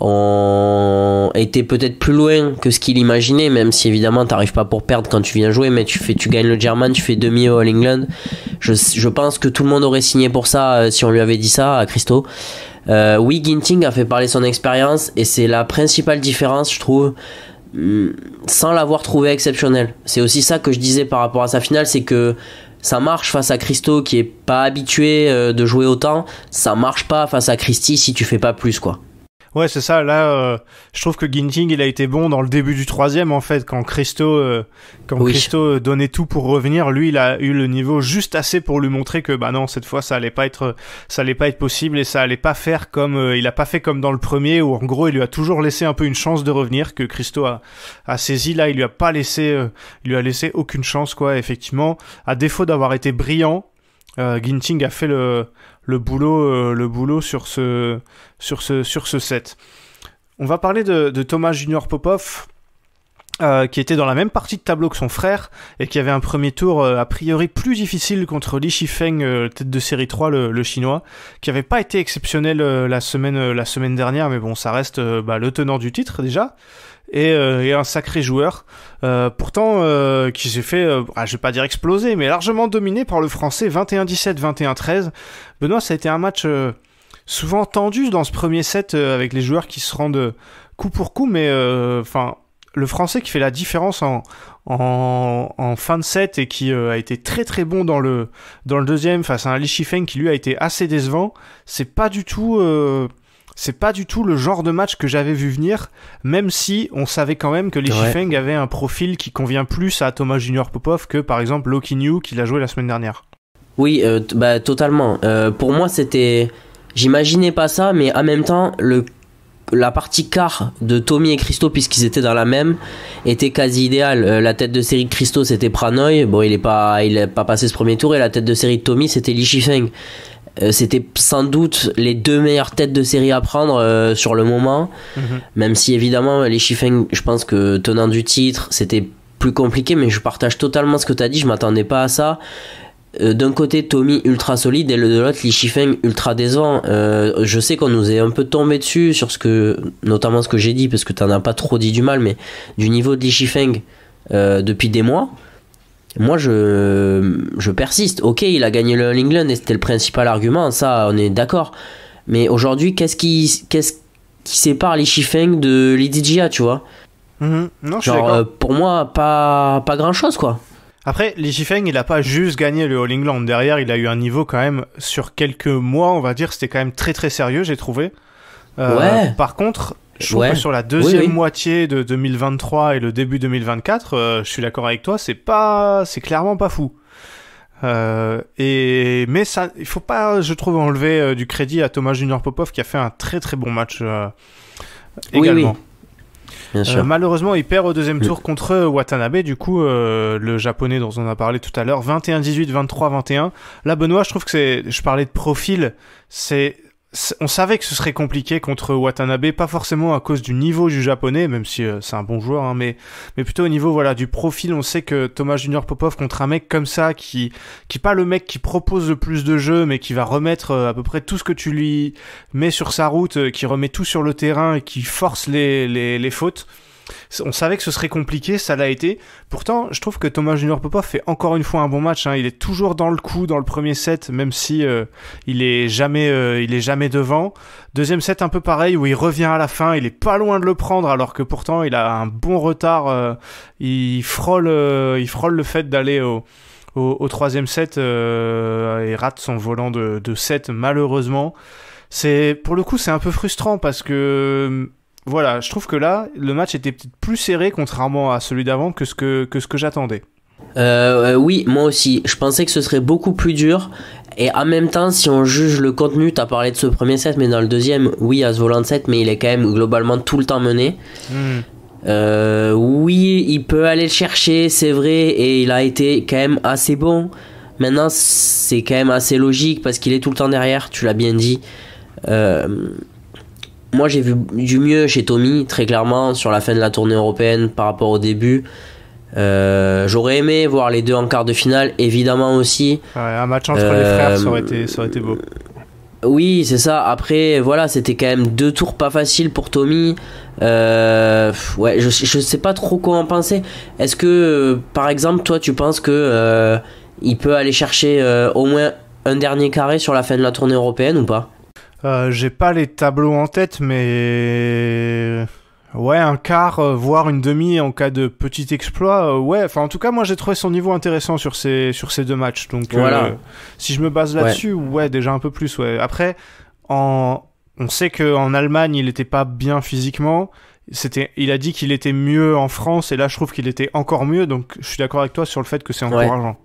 on était peut-être plus loin que ce qu'il imaginait, même si évidemment t'arrives pas pour perdre quand tu viens jouer, mais tu fais, tu gagnes le German, tu fais demi au All England. Je, je pense que tout le monde aurait signé pour ça euh, si on lui avait dit ça à Christo. Euh, oui, Ginting a fait parler son expérience et c'est la principale différence, je trouve, Mm, sans l'avoir trouvé exceptionnel. C'est aussi ça que je disais par rapport à sa finale, c'est que ça marche face à Christo qui est pas habitué euh, de jouer autant, ça marche pas face à Christie si tu fais pas plus quoi.
Ouais, c'est ça. Là, euh, je trouve que Ginting, il a été bon dans le début du troisième, en fait, quand Christo, euh, quand Christo euh, donnait tout pour revenir. Lui, il a eu le niveau juste assez pour lui montrer que, bah non, cette fois, ça allait pas être, ça allait pas être possible et ça allait pas faire comme, il a pas fait comme dans le premier où, en gros, il lui a toujours laissé un peu une chance de revenir que Christo a, saisi. Là, il lui a pas laissé, il lui a laissé aucune chance, quoi, effectivement. À défaut d'avoir été brillant, Ginting a fait le, le boulot, euh, le boulot sur, ce, sur, ce, sur ce set. On va parler de, Thomas Junior Popov. Euh, qui était dans la même partie de tableau que son frère et qui avait un premier tour euh, a priori plus difficile contre Li Shifeng, tête de série 3, le, chinois, qui n'avait pas été exceptionnel la, semaine, la semaine dernière, mais bon, ça reste bah, le tenant du titre déjà. Euh, et, un sacré joueur. Euh, pourtant, euh, qui s'est fait, je ah, je vais pas dire exploser, mais largement dominé par le français 21-17, 21-13. Benoît, ça a été un match souvent tendu dans ce premier set avec les joueurs qui se rendent coup pour coup, mais enfin le français qui fait la différence en, fin de set et qui a été très très bon dans le, dans le deuxième face à un Li Shifeng qui lui a été assez décevant, c'est pas du tout c'est pas du tout le genre de match que j'avais vu venir, même si on savait quand même que Li Shifeng un profil qui convient plus à Thomas Junior Popov que par exemple Loki New qui l'a joué la semaine dernière.
Oui, euh, bah, totalement. Euh, pour moi, c'était. J'imaginais pas ça, mais en même temps, le la partie quart de Tommy et Christo, puisqu'ils étaient dans la même, était quasi idéale. Euh, la tête de série de Christo, c'était Pranoy. Bon, il n'est pas, il pas passé ce premier tour. Et la tête de série de Tommy, c'était Li Shifeng. Euh, c'était sans doute les deux meilleures têtes de série à prendre euh, sur le moment. Mhm. Même si évidemment les chifeng je pense que tenant du titre, c'était plus compliqué, mais je partage totalement ce que tu as dit, je m'attendais pas à ça. Euh, d'un côté, Tommy ultra solide et de l'autre, Li chifeng ultra décevant. je sais qu'on nous est un peu tombé dessus sur ce que, notamment ce que j'ai dit, parce que tu tu as pas trop dit du mal, mais du niveau de Li depuis des mois moi je, je persiste. Ok, il a gagné le All England et c'était le principal argument, ça on est d'accord. Mais aujourd'hui, qu'est-ce qui, qu'est-ce qui sépare les Shifeng de l'IDGA, tu vois mhm.
Non, Genre, euh,
pour moi, pas, pas grand-chose quoi.
Après, Li Shifeng, il a pas juste gagné le All England. Derrière, il a eu un niveau quand même sur quelques mois, on va dire. C'était quand même très très sérieux, j'ai trouvé. Euh, ouais. Par contre, sur la deuxième moitié de 2023 et le début 2024, euh, je suis d'accord avec toi, c'est pas, c'est clairement pas fou. Euh, et mais ça, il faut pas, je trouve, enlever euh, du crédit à Thomas Junior Popov qui a fait un très très bon match également. malheureusement, il perd au deuxième tour contre Watanabe. Du coup, le japonais dont on a parlé tout à l'heure, 21-18, 23-21. Là, Benoît, je trouve que c'est, je parlais de profil, c'est on savait que ce serait compliqué contre Watanabe, pas forcément à cause du niveau du japonais, même si euh, c'est un bon joueur, hein, mais, mais plutôt au niveau voilà du profil. On sait que Thomas Junior Popov contre un mec comme ça, qui qui pas le mec qui propose le plus de jeux, mais qui va remettre euh, à peu près tout ce que tu lui mets sur sa route, euh, qui remet tout sur le terrain et qui force les, les, les fautes. On savait que ce serait compliqué, ça l'a été. Pourtant, je trouve que Thomas Junior Popov fait encore une fois un bon match. Hein. Il est toujours dans le coup dans le premier set, même si euh, il est jamais, euh, il est jamais devant. Deuxième set un peu pareil où il revient à la fin, il est pas loin de le prendre alors que pourtant il a un bon retard. Euh, il frôle, il frôle le fait d'aller au troisième set et rate son volant de, de set malheureusement. C'est pour le coup c'est un peu frustrant parce que voilà, je trouve que là, le match était peut-être plus serré, contrairement à celui d'avant, que ce que, que, ce que j'attendais.
Euh, oui, moi aussi. Je pensais que ce serait beaucoup plus dur. Et en même temps, si on juge le contenu, tu as parlé de ce premier set, mais dans le deuxième, oui, à ce volant de set, mais il est quand même globalement tout le temps mené. Hmm. Euh, oui, il peut aller le chercher, c'est vrai, et il a été quand même assez bon. Maintenant, c'est quand même assez logique parce qu'il est tout le temps derrière, tu l'as bien dit. Euh, moi j'ai vu du mieux chez Tommy, très clairement, sur la fin de la tournée européenne par rapport au début. Euh, j'aurais aimé voir les deux en quart de finale, évidemment aussi. un match entre les euh, frères, ça aurait été, beau. Oui, c'est ça. Après, voilà, c'était quand même deux tours pas faciles pour Tommy. Euh, ouais, je, je sais pas trop quoi en penser. Est-ce que, par exemple, toi, tu penses que il peut aller chercher au moins un dernier carré sur la fin de la tournée européenne ou pas
euh, j'ai pas les tableaux en tête, mais ouais, un quart, euh, voire une demi en cas de petit exploit. Euh, ouais, enfin en tout cas, moi j'ai trouvé son niveau intéressant sur ces sur ces deux matchs. Donc voilà. si je me base là-dessus, ouais. déjà un peu plus. Ouais. Après, en on sait qu'en Allemagne, il n'était pas bien physiquement. C'était, il a dit qu'il était mieux en France, et là, je trouve qu'il était encore mieux. Donc, je suis d'accord avec toi sur le fait que c'est encourageant.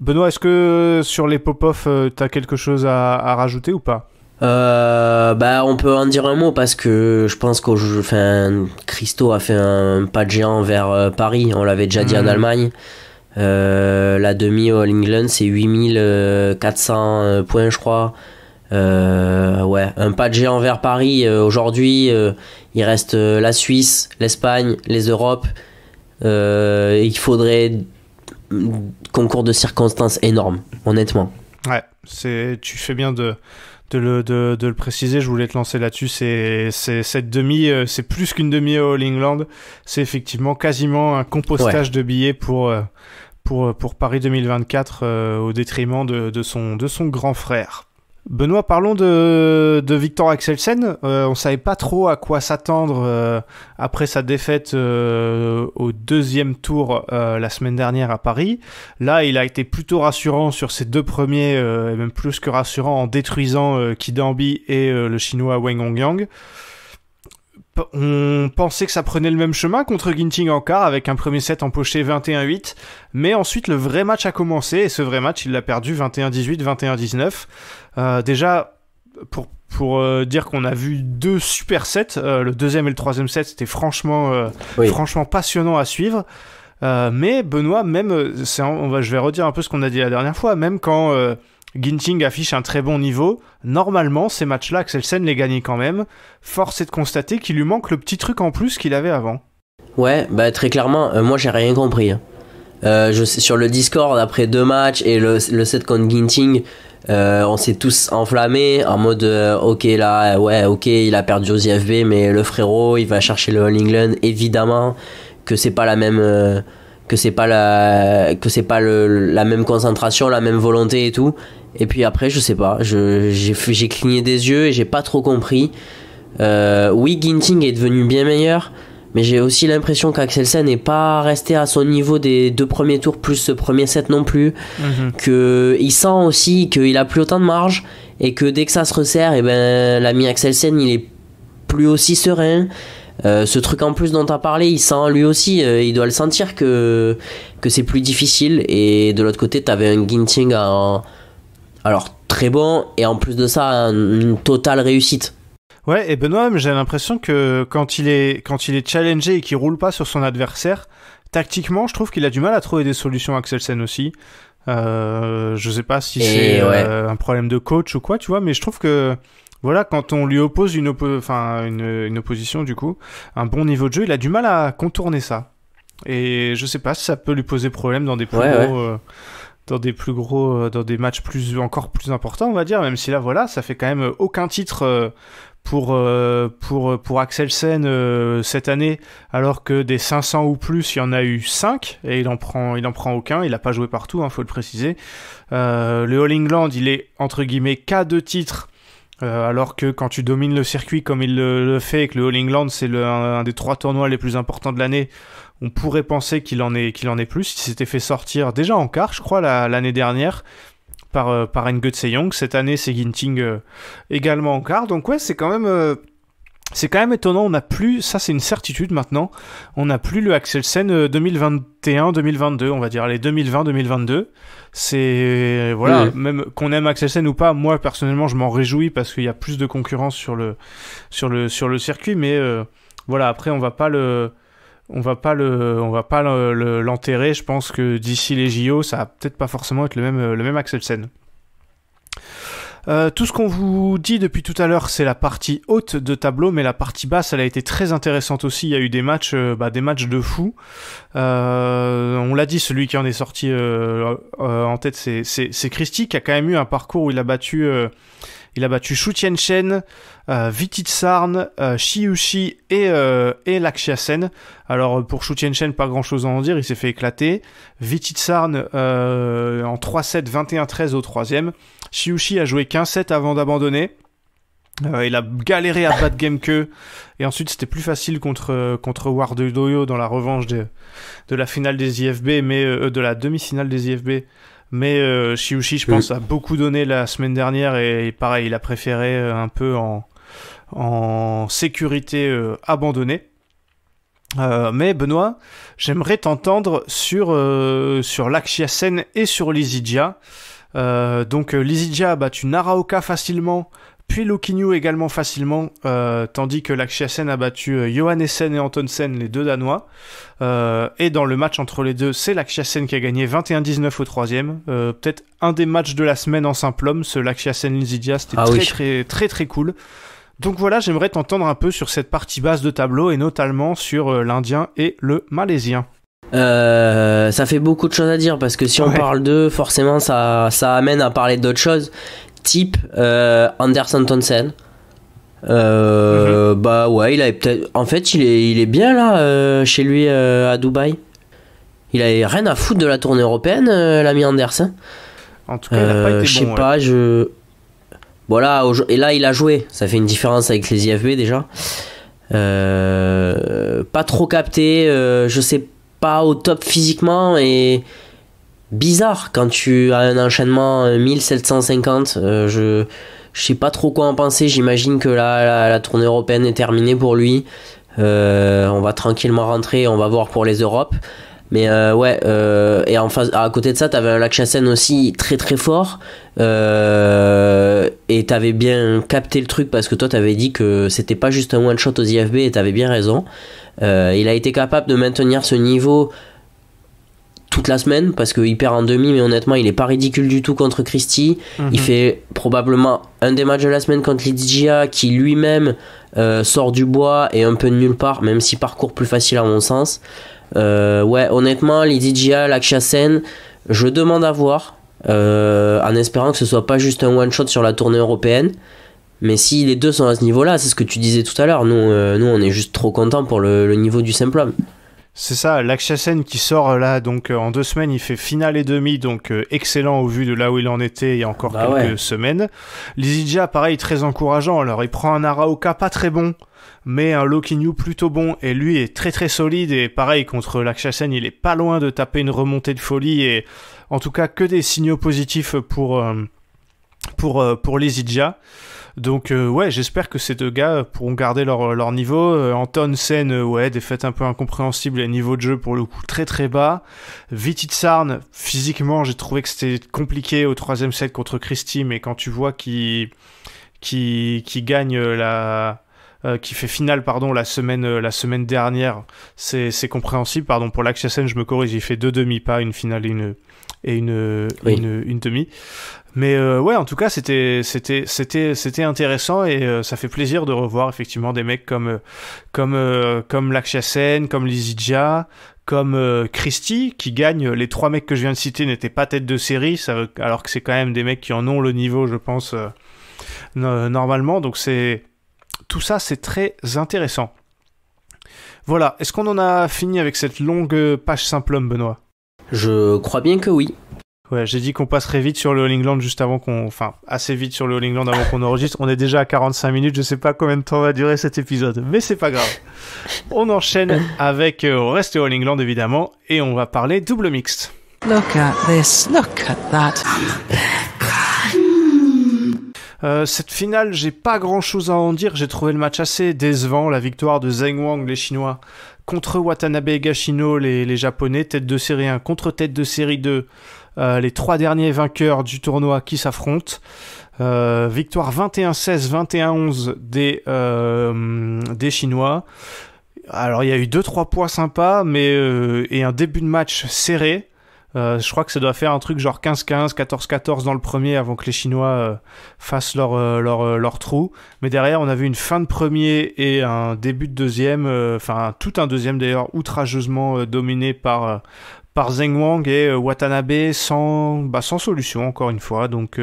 Benoît, est-ce que sur les pop-off, t'as quelque chose à, rajouter ou pas
euh, bah, on peut en dire un mot parce que je pense que enfin, Christo a fait un pas de géant vers euh, Paris. On l'avait déjà dit en mm. Allemagne. Euh, la demi All England, c'est 8400 points, je crois. ouais, un pas de géant vers Paris. Aujourd'hui, il reste la Suisse, l'Espagne, les Europes. il faudrait concours de circonstances énorme, honnêtement.
Ouais, tu fais bien de de le, de, de le préciser. Je voulais te lancer là-dessus. C'est, c'est cette demi, euh, c'est plus qu'une demi All England. C'est effectivement quasiment un compostage de billets pour euh, pour pour Paris 2024 euh, au détriment de, de son de son grand frère. Benoît, parlons de, Victor Axelsen. Euh, on ne savait pas trop à quoi s'attendre euh, après sa défaite euh, au deuxième tour la semaine dernière à Paris. Là, il a été plutôt rassurant sur ses deux premiers, et même plus que rassurant en détruisant Kidambi et le chinois Wang Hongyang on pensait que ça prenait le même chemin contre Ginting en avec un premier set empoché 21-8, mais ensuite le vrai match a commencé et ce vrai match il l'a perdu 21-18, 21-19. Euh, déjà pour pour euh, dire qu'on a vu deux super sets, euh, le deuxième et le troisième set c'était franchement franchement passionnant à suivre. mais Benoît, même, c'est, on va, je vais redire un peu ce qu'on a dit la dernière fois, même quand Ginting affiche un très bon niveau. Normalement, ces matchs-là, Axelsen les gagnait quand même. Force est de constater qu'il lui manque le petit truc en plus qu'il avait avant.
Ouais, bah très clairement, euh, moi j'ai rien compris. Hein. Euh, je sais, sur le Discord, après deux matchs et le, set contre Ginting, euh, on s'est tous enflammés en mode ok là ouais ok il a perdu aux IFB mais le frérot il va chercher le All England évidemment que c'est pas la même que c'est pas la que c'est pas la même concentration la même volonté et tout et puis après, je sais pas, j'ai cligné des yeux et j'ai pas trop compris. Euh, oui, Ginting est devenu bien meilleur, mais j'ai aussi l'impression qu'Axelsen n'est pas resté à son niveau des deux premiers tours plus ce premier set non plus. Qu'il mhm. Que il sent aussi qu'il a plus autant de marge et que dès que ça se resserre, et eh ben l'ami Axelsen il est plus aussi serein. Euh, ce truc en plus dont t'as parlé, il sent lui aussi, euh, il doit le sentir que que c'est plus difficile. Et de l'autre côté, t'avais un Ginting en alors très bon et en plus de ça une totale réussite.
Ouais et Benoît j'ai l'impression que quand il est quand il est challengé et qu'il roule pas sur son adversaire tactiquement je trouve qu'il a du mal à trouver des solutions Sen aussi. Euh, je sais pas si c'est euh, un problème de coach ou quoi tu vois mais je trouve que voilà, quand on lui oppose une, une, opposition, du coup, un bon niveau de jeu, il a du mal à contourner ça. Et je sais pas si ça peut lui poser problème dans des points ouais, euh, dans des plus gros, euh, dans des matchs plus encore plus importants, on va dire. Même si là, voilà, ça fait quand même euh, aucun titre euh, pour pour pour cette année, alors que des 500 ou plus, il y en a eu 5 et il en prend il en prend aucun. Il n'a pas joué partout, il hein, faut le préciser. le All England, il est entre guillemets qu'à deux titres alors que quand tu domines le circuit comme il le, fait et que le All England c'est l'un un, des trois tournois les plus importants de l'année, on pourrait penser qu'il en est, qu'il en est plus. Il s'était fait sortir déjà en car, je crois, l'année dernière par, euh, par par e Young. Cette année, c'est Ginting euh, également en car. Donc ouais, c'est quand même... Euh, c'est quand même étonnant, on n'a plus, ça c'est une certitude maintenant, on n'a plus le Axel Axelsen 2021-2022, on va dire, les 2020-2022. C'est, voilà, même qu'on aime Axelsen ou pas, moi personnellement je m'en réjouis parce qu'il y a plus de concurrence sur le, sur le, sur le circuit, mais voilà, après on va pas le, on va pas le, on va pas l'enterrer. je pense que d'ici les JO, ça va peut-être pas forcément être le même, le même euh, tout ce qu'on vous dit depuis tout à l'heure, c'est la partie haute de tableau, mais la partie basse, elle a été très intéressante aussi. Il y a eu des matchs, euh, bah, des matchs de fou. Euh, on l'a dit, celui qui en est sorti en tête, c'est Christy, qui a quand même eu un parcours où il a battu il a battu Shu Tianchen, euh, Vititsarn, euh, Shiyushi et, euh, et Alors pour Shu Tianchen, pas grand-chose à en dire, il s'est fait éclater. Vititsarn euh, en 3-7, 21-13 au troisième. Shiyushi a joué 15-7 avant d'abandonner. Euh, il a galéré à battre game que et ensuite c'était plus facile contre contre Ward Doyo dans la revanche de, de la finale des IFB mais euh, de la demi-finale des IFB mais euh, je pense, euh. a beaucoup donné la semaine dernière et, pareil, il a préféré euh, un peu en, en sécurité euh, abandonnée. mais Benoît, j'aimerais t'entendre sur, sur et sur l'Isidia. donc Lizidia a battu Naraoka facilement puis également facilement, euh, tandis que Laxiasen a battu euh, Johannessen et Antonsen, les deux Danois. Euh, et dans le match entre les deux, c'est Laxiasen qui a gagné 21-19 au troisième. Peut-être un des matchs de la semaine en simple homme, ce Laxiasen-Lizidia, c'était ah très, très, très très cool. Donc voilà, j'aimerais t'entendre un peu sur cette partie basse de tableau et notamment
sur l'Indien et le Malaisien. ça fait beaucoup de choses à dire parce que si on parle d'eux, forcément ça amène à parler d'autres choses type euh, Anderson Thompson. Euh, mhm. Bah ouais, il avait peut-être. En fait, il est, il est bien là, euh, chez lui à Dubaï. Il avait rien à foutre de la tournée européenne, l'ami Anderson. En tout cas, il a pas été Je sais pas, je. Voilà, et là, il a joué. Ça fait une différence avec les IFB déjà. pas trop capté, je sais pas au top physiquement et bizarre quand tu as un enchaînement 1750. Euh, euh, je je sais pas trop quoi en penser. J'imagine que la, la, tournée européenne est terminée pour lui. Euh, on va tranquillement rentrer, on va voir pour les Europes. Mais ouais, et en face, à côté de ça, t'avais un lac aussi très très fort. et t'avais bien capté le truc parce que toi t'avais dit que c'était pas juste un one shot aux IFB et t'avais bien raison. il a été capable de maintenir ce niveau toute la semaine parce qu'il perd en demi, mais honnêtement, il est pas ridicule du tout contre Christie. Il mhm. fait probablement un des matchs de la semaine contre Lidia qui lui-même euh, sort du bois et un peu de nulle part, même si parcours plus facile à mon sens. Euh, ouais, honnêtement, Lidia, Lakshasen, je demande à voir euh, en espérant que ce soit pas juste un one-shot sur la tournée européenne. Mais si les deux sont à ce niveau-là, c'est ce que tu disais tout à l'heure, nous, nous on est juste trop contents pour le, niveau du simple c'est ça, Lakshasen qui sort euh, là, donc euh, en deux semaines, il fait finale
et demi, donc euh, excellent au vu de là où il en était il y a encore bah quelques semaines. Lizidja, pareil, très encourageant. Alors, il prend un Araoka pas très bon, mais un New plutôt bon, et lui est très très solide, et pareil, contre Lakshasen, il est pas loin de taper une remontée de folie, et en tout cas, que des signaux positifs pour, pour, pour Lizidja. Donc euh, ouais, j'espère que ces deux gars pourront garder leur, leur niveau. Euh, Anton Sen, euh, ouais, ouais, défaite un peu incompréhensible et niveau de jeu pour le coup très très bas. Vititsarn, physiquement, j'ai trouvé que c'était compliqué au troisième set contre Christie, mais quand tu vois qui qui gagne la qui fait finale pardon la semaine la semaine dernière c'est compréhensible pardon pour Sen, je me corrige il fait deux demi pas une finale une et une, une, une, demi. Mais euh, ouais, en tout cas, c'était c'était c'était c'était intéressant et euh, ça fait plaisir de revoir effectivement des mecs comme euh, comme euh, comme Lakshasen, comme Lizidja, comme Christy qui gagne les trois mecs que je viens de citer n'étaient pas tête de série, ça, alors que c'est quand même des mecs qui en ont le niveau, je pense normalement. Donc c'est tout ça, c'est très intéressant. Voilà. Est-ce qu'on en a fini avec cette longue page simple, Benoît je crois bien que oui. Ouais, j'ai dit qu'on passerait vite sur le All England juste avant qu'on. Enfin, assez vite sur le All avant qu'on enregistre. On est déjà à 45 minutes, je sais pas combien de temps va durer cet épisode, mais c'est pas grave. On enchaîne avec. Euh, reste All England évidemment, et on va parler double mixte. Look at this, look at that. Euh, cette finale, j'ai pas grand chose à en dire. J'ai trouvé le match assez décevant. La victoire de Zheng Wang, les Chinois, contre Watanabe et Gashino, les, Japonais, tête de série 1 contre tête de série 2, euh, les trois derniers vainqueurs du tournoi qui s'affrontent. Euh, victoire 21-16, 21-11 des, euh, des Chinois. Alors il y a eu 2-3 points sympas mais, et un début de match serré. Euh, je crois que ça doit faire un truc genre 15-15, 14-14 dans le premier avant que les Chinois euh, fassent leur, euh, leur, leur, trou. Mais derrière, on a vu une fin de premier et un début de deuxième, enfin tout un deuxième d'ailleurs, outrageusement dominé par, par Zeng Wang et Watanabe sans, bah, sans solution encore une fois. Donc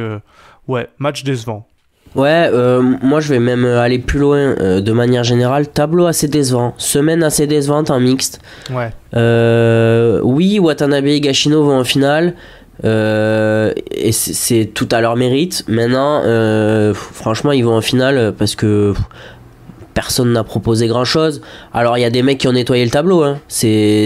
ouais, match décevant.
Ouais, euh, moi je vais même euh, aller plus loin euh, de manière générale. Tableau assez décevant, semaine assez décevante en mixte. Ouais. oui, Watanabe et Gashino vont en finale. et c'est tout à leur mérite. Maintenant, franchement, ils vont en finale parce que personne n'a proposé grand chose. Alors il y a des mecs qui ont nettoyé le tableau, hein. c'est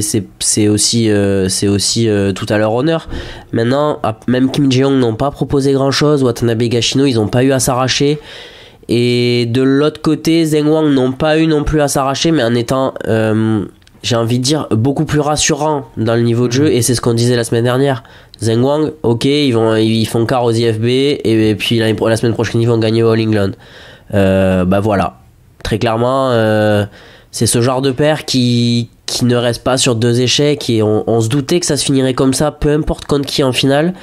aussi, euh, euh, tout à leur honneur. Maintenant, même Kim Jong n'ont pas proposé grand chose, Watanabe Gashino ils n'ont pas eu à s'arracher. Et de l'autre côté, Zeng Wang n'ont pas eu non plus à s'arracher, mais en étant, euh, j'ai envie de dire, beaucoup plus rassurant dans le niveau de jeu. Mm. Et c'est ce qu'on disait la semaine dernière. Zeng Wang, ok, ils, vont, ils font quart aux IFB, et, puis la, semaine prochaine, ils vont gagner au All England. bah voilà, Très clairement, euh, c'est ce genre de père qui, ne reste pas sur deux échecs et on, se doutait que ça se finirait comme ça, peu importe contre qui en finale.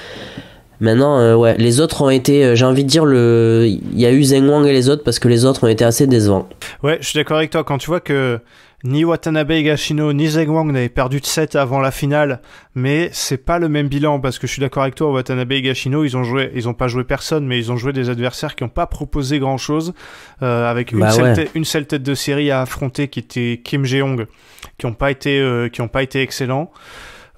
Maintenant, euh, ouais, les autres ont été, euh, j'ai envie de dire, le... il y a eu Zeng Wang et les autres parce que les autres ont été assez décevants.
Ouais, je suis d'accord avec toi. Quand tu vois que ni Watanabe Gashino ni Zegwang n'avaient perdu de 7 avant la finale, mais c'est pas le même bilan parce que je suis d'accord avec toi, Watanabe Higashino, ils ont joué, ils ont pas joué personne, mais ils ont joué des adversaires qui ont pas proposé grand chose, euh, avec bah une, seule tête de série à affronter qui était Kim Jeong, qui ont pas été, euh, qui ont pas été excellents.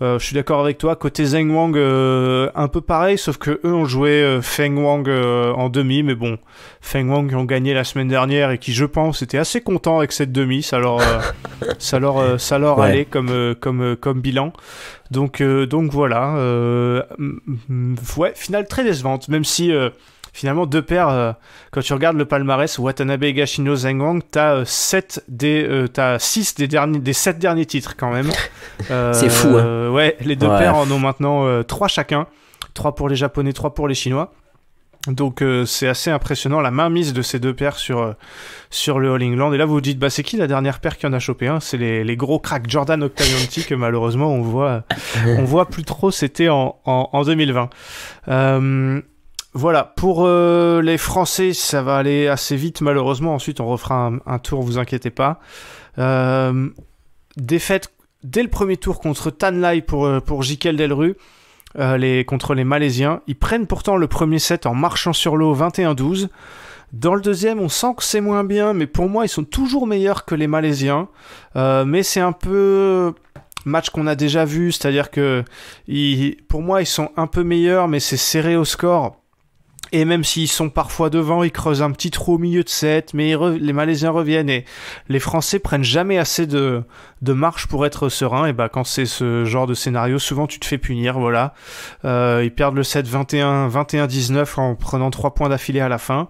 Euh, je suis d'accord avec toi. Côté Zeng Wang, euh, un peu pareil, sauf que eux ont joué euh, Feng Wang en demi, mais bon, Feng Wang qui ont gagné la semaine dernière et qui, je pense, étaient assez contents avec cette demi. Ça leur, ça leur, ça allait comme, comme, comme bilan. Donc, donc voilà. ouais, finale très décevante, même si Finalement, deux paires, euh, quand tu regardes le palmarès, Watanabe, Gashino, Zengwang, t'as euh, sept des, 6 euh, des derniers, des sept derniers titres quand même. c'est fou, hein. Ouais, les deux paires en ont maintenant trois chacun. Trois pour les Japonais, trois pour les Chinois. Donc c'est assez impressionnant la mainmise de ces deux paires sur, sur le All England. Et là vous vous dites, bah, c'est qui la dernière paire qui en a chopé C'est les, gros cracks Jordan Octavianti que malheureusement on voit, on voit plus trop, c'était en, en, 2020. Euh, voilà, pour euh, les Français, ça va aller assez vite malheureusement. Ensuite, on refera un, tour, vous inquiétez pas. Euh, défaite dès le premier tour contre Tanlai pour, euh, pour Jikel Delru les, contre les Malaisiens. Ils prennent pourtant le premier set en marchant sur l'eau 21-12. Dans le deuxième, on sent que c'est moins bien, mais pour moi, ils sont toujours meilleurs que les Malaisiens. mais c'est un peu match qu'on a déjà vu, c'est-à-dire que pour moi, ils sont un peu meilleurs, mais c'est serré au score et même s'ils sont parfois devant, ils creusent un petit trou au milieu de set, mais les Malaisiens reviennent et les Français prennent jamais assez de, de marche pour être sereins. Et bah quand c'est ce genre de scénario, souvent tu te fais punir, voilà. Euh, ils perdent le set 21, 19 en prenant 3 points d'affilée à la fin.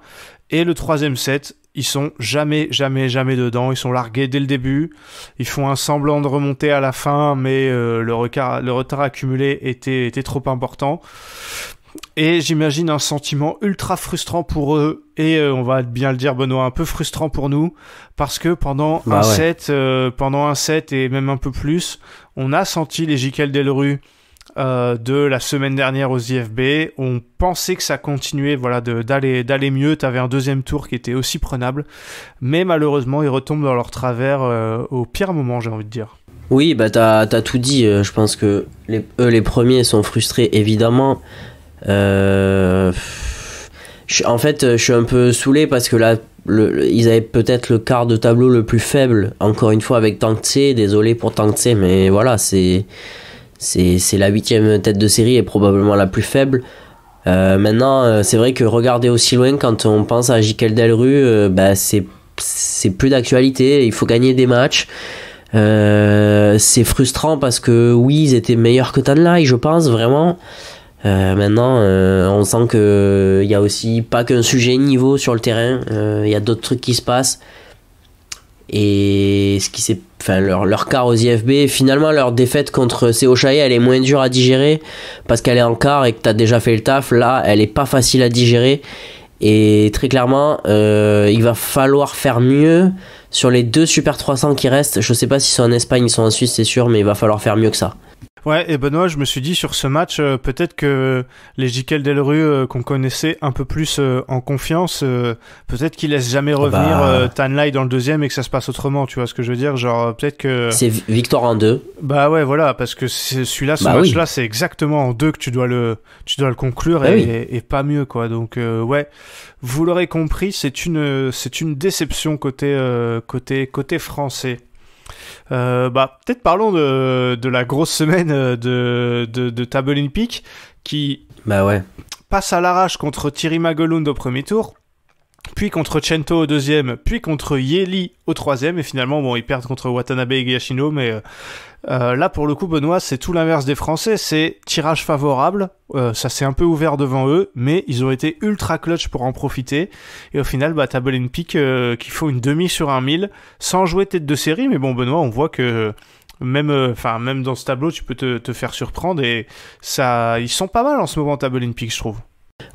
Et le troisième set, ils sont jamais, jamais, jamais dedans. Ils sont largués dès le début. Ils font un semblant de remonter à la fin, mais euh, le, retard, le retard accumulé était, était trop important. Et j'imagine un sentiment ultra frustrant pour eux et euh, on va bien le dire Benoît, un peu frustrant pour nous parce que pendant bah un set, euh, pendant un set et même un peu plus, on a senti les Jikel Delru euh, de la semaine dernière aux IFB. On pensait que ça continuait, voilà, d'aller d'aller mieux. T'avais un deuxième tour qui était aussi prenable, mais malheureusement ils retombent dans leur travers au pire moment, j'ai envie de dire.
Oui, bah t'as as tout dit. Je pense que eux, les premiers sont frustrés évidemment. Euh, en fait, je suis un peu saoulé parce que là, ils avaient peut-être le quart de tableau le plus faible, encore une fois avec Tse désolé pour Tse mais voilà, c'est c'est la huitième tête de série et probablement la plus faible. Euh, maintenant, euh, c'est vrai que regarder aussi loin quand on pense à Jikel Delru, bah, c'est plus d'actualité, il faut gagner des matchs. c'est frustrant parce que oui, ils étaient meilleurs que Tanlai, je pense, vraiment. Euh, maintenant, euh, on sent qu'il n'y euh, a aussi pas qu'un sujet niveau sur le terrain. Il y a d'autres trucs qui se passent. Et ce qui leur leur quart aux IFB, finalement leur défaite contre Seo elle est moins dure à digérer parce qu'elle est en quart et que tu as déjà fait le taf. Là, elle est pas facile à digérer. Et très clairement, il va falloir faire mieux sur les deux Super 300 qui restent. Je ne sais pas s'ils sont en Espagne, ils sont en Suisse, c'est sûr, mais il va falloir faire mieux que ça.
Ouais, et Benoît, je me suis dit sur ce match, euh, peut-être que les J.K.L. Delru euh, qu'on connaissait un peu plus euh, en confiance, peut-être qu'ils laissent jamais ah revenir bah. Tan Tanlai dans le deuxième et que ça se passe autrement, tu vois ce que je veux dire Genre, peut-être que. C'est
victoire en deux.
Bah ouais, voilà, parce que celui-là, ce bah match-là, c'est exactement en deux que tu dois le, tu dois le conclure bah et, et, pas mieux, quoi. Donc, ouais, vous l'aurez compris, c'est une, c'est une déception côté, côté, côté français. Euh, bah, peut-être parlons de, la grosse semaine euh, de, de, table olympique qui bah passe à l'arrache contre Thierry Magelund au premier tour puis contre Chento au deuxième, puis contre Yeli au troisième, et finalement, bon, ils perdent contre Watanabe et Gashino mais euh, euh, là, pour le coup, Benoît, c'est tout l'inverse des Français, c'est tirage favorable, euh, ça s'est un peu ouvert devant eux, mais ils ont été ultra clutch pour en profiter, et au final, bah, in peak, qui faut une demi sur un mille, sans jouer tête de série, mais bon, Benoît, on voit que même enfin même dans ce tableau tu peux te, faire surprendre et ça ils sont pas mal en ce moment Table peak, je trouve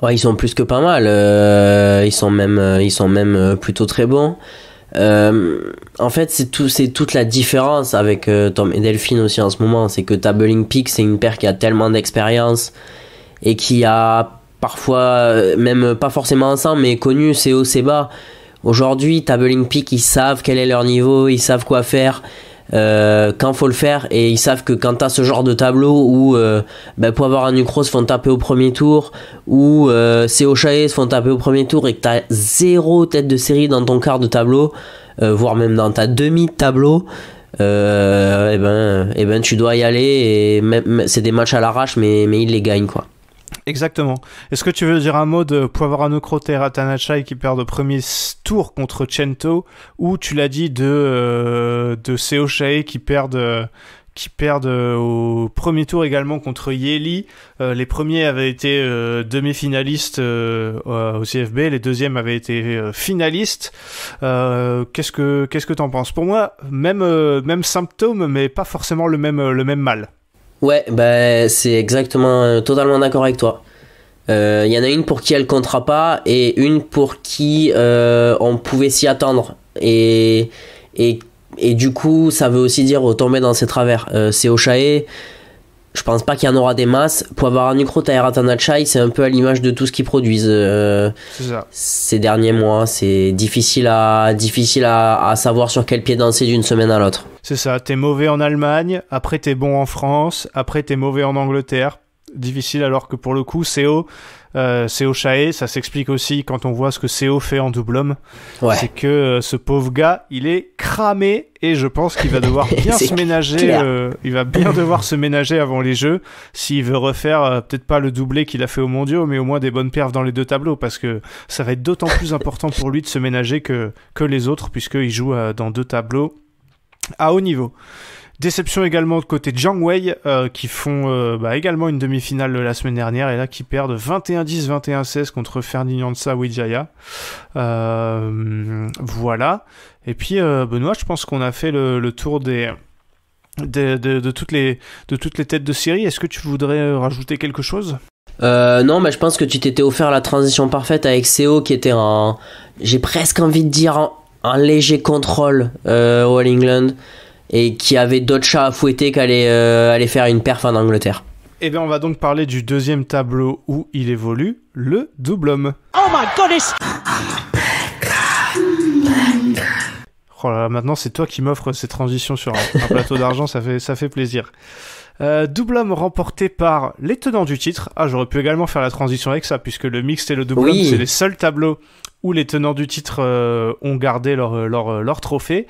Ouais, ils sont plus que pas mal. Euh, ils sont même, euh, ils sont même euh, plutôt très bons. en fait, c'est tout, c'est toute la différence avec Tom et Delphine aussi en ce moment, c'est que Tabling Peak, c'est une paire qui a tellement d'expérience et qui a parfois, même pas forcément ensemble, mais connu c'est haut, c'est bas. Aujourd'hui, Tabling Peak, ils savent quel est leur niveau, ils savent quoi faire, euh, quand faut le faire et ils savent que quand t'as ce genre de tableau où euh, ben, pour avoir un nucro se font taper au premier tour ou euh, se font taper au premier tour et que t'as zéro tête de série dans ton quart de tableau euh, voire même dans ta demi tableau et eh ben et eh ben tu dois y aller et même c'est des matchs à l'arrache mais mais ils les gagnent quoi
Exactement. Est-ce que tu veux dire un mot de Poivarano Crote et Ratanachai qui perd au premier tour contre Cento ou tu l'as dit de, euh, de Seo qui perdent euh, qui perdent euh, au premier tour également contre Yeli. Euh, les premiers avaient été demi-finalistes au CFB, les deuxièmes avaient été finalistes. qu'est-ce que qu'est-ce que t'en penses Pour moi, même même symptôme, mais pas forcément le même le même mal.
Ouais, bah, c'est exactement, euh, totalement d'accord avec toi. Euh, il y en a une pour qui elle comptera pas et une pour qui euh, on pouvait s'y attendre. Et, et, du coup, ça veut aussi dire tomber dans ses travers. c'est Ochaé je pense pas qu'il y en aura des masses. Pour avoir un micro, Tairatana Chai, c'est un peu à l'image de tout ce qu'ils produisent euh, ces derniers mois. C'est difficile, à, difficile à, à, savoir sur quel pied danser d'une semaine à l'autre. C'est ça,
t'es mauvais en Allemagne, après t'es bon en France, après t'es mauvais en Angleterre. Difficile alors que pour le coup, c'est haut c'est euh, Seo ça s'explique aussi quand on voit ce que C.O. fait en double homme. C'est que euh, ce pauvre gars, il est cramé et je pense qu'il va devoir bien se ménager. Euh, il va bien devoir se ménager avant les jeux s'il veut refaire peut-être pas le doublé qu'il a fait au Mondiaux, mais au moins des bonnes perfs dans les deux tableaux parce que ça va être d'autant plus important pour lui de se ménager que que les autres puisqu'il joue dans deux tableaux à haut niveau. Déception également de côté de Zhang Wei, euh, qui font euh, bah, également une demi-finale la semaine dernière, et là qui perdent 21-10, 21-16 contre Ferdinand Sawijaya. Euh, voilà. Et puis, Benoît, je pense qu'on a fait le, tour des... De, toutes les, de toutes les têtes de série. Est-ce que tu voudrais rajouter quelque chose
non, mais je pense que tu t'étais offert la transition parfaite avec Seo, qui était un, j'ai presque envie de dire un, léger contrôle au All England et qui avait d'autres chats à fouetter qu'aller euh, aller faire une perf en Angleterre.
Et eh bien, on va donc parler du deuxième tableau où il évolue, le double homme.
Oh my god
Oh là là, maintenant c'est toi qui m'offres ces transitions sur un, un plateau d'argent, ça fait, ça fait plaisir. Euh, double homme remporté par les tenants du titre. Ah, j'aurais pu également faire la transition avec ça, puisque le mixte et le double homme, c'est les seuls tableaux où les tenants du titre euh, ont gardé leur, euh, leur, trophée.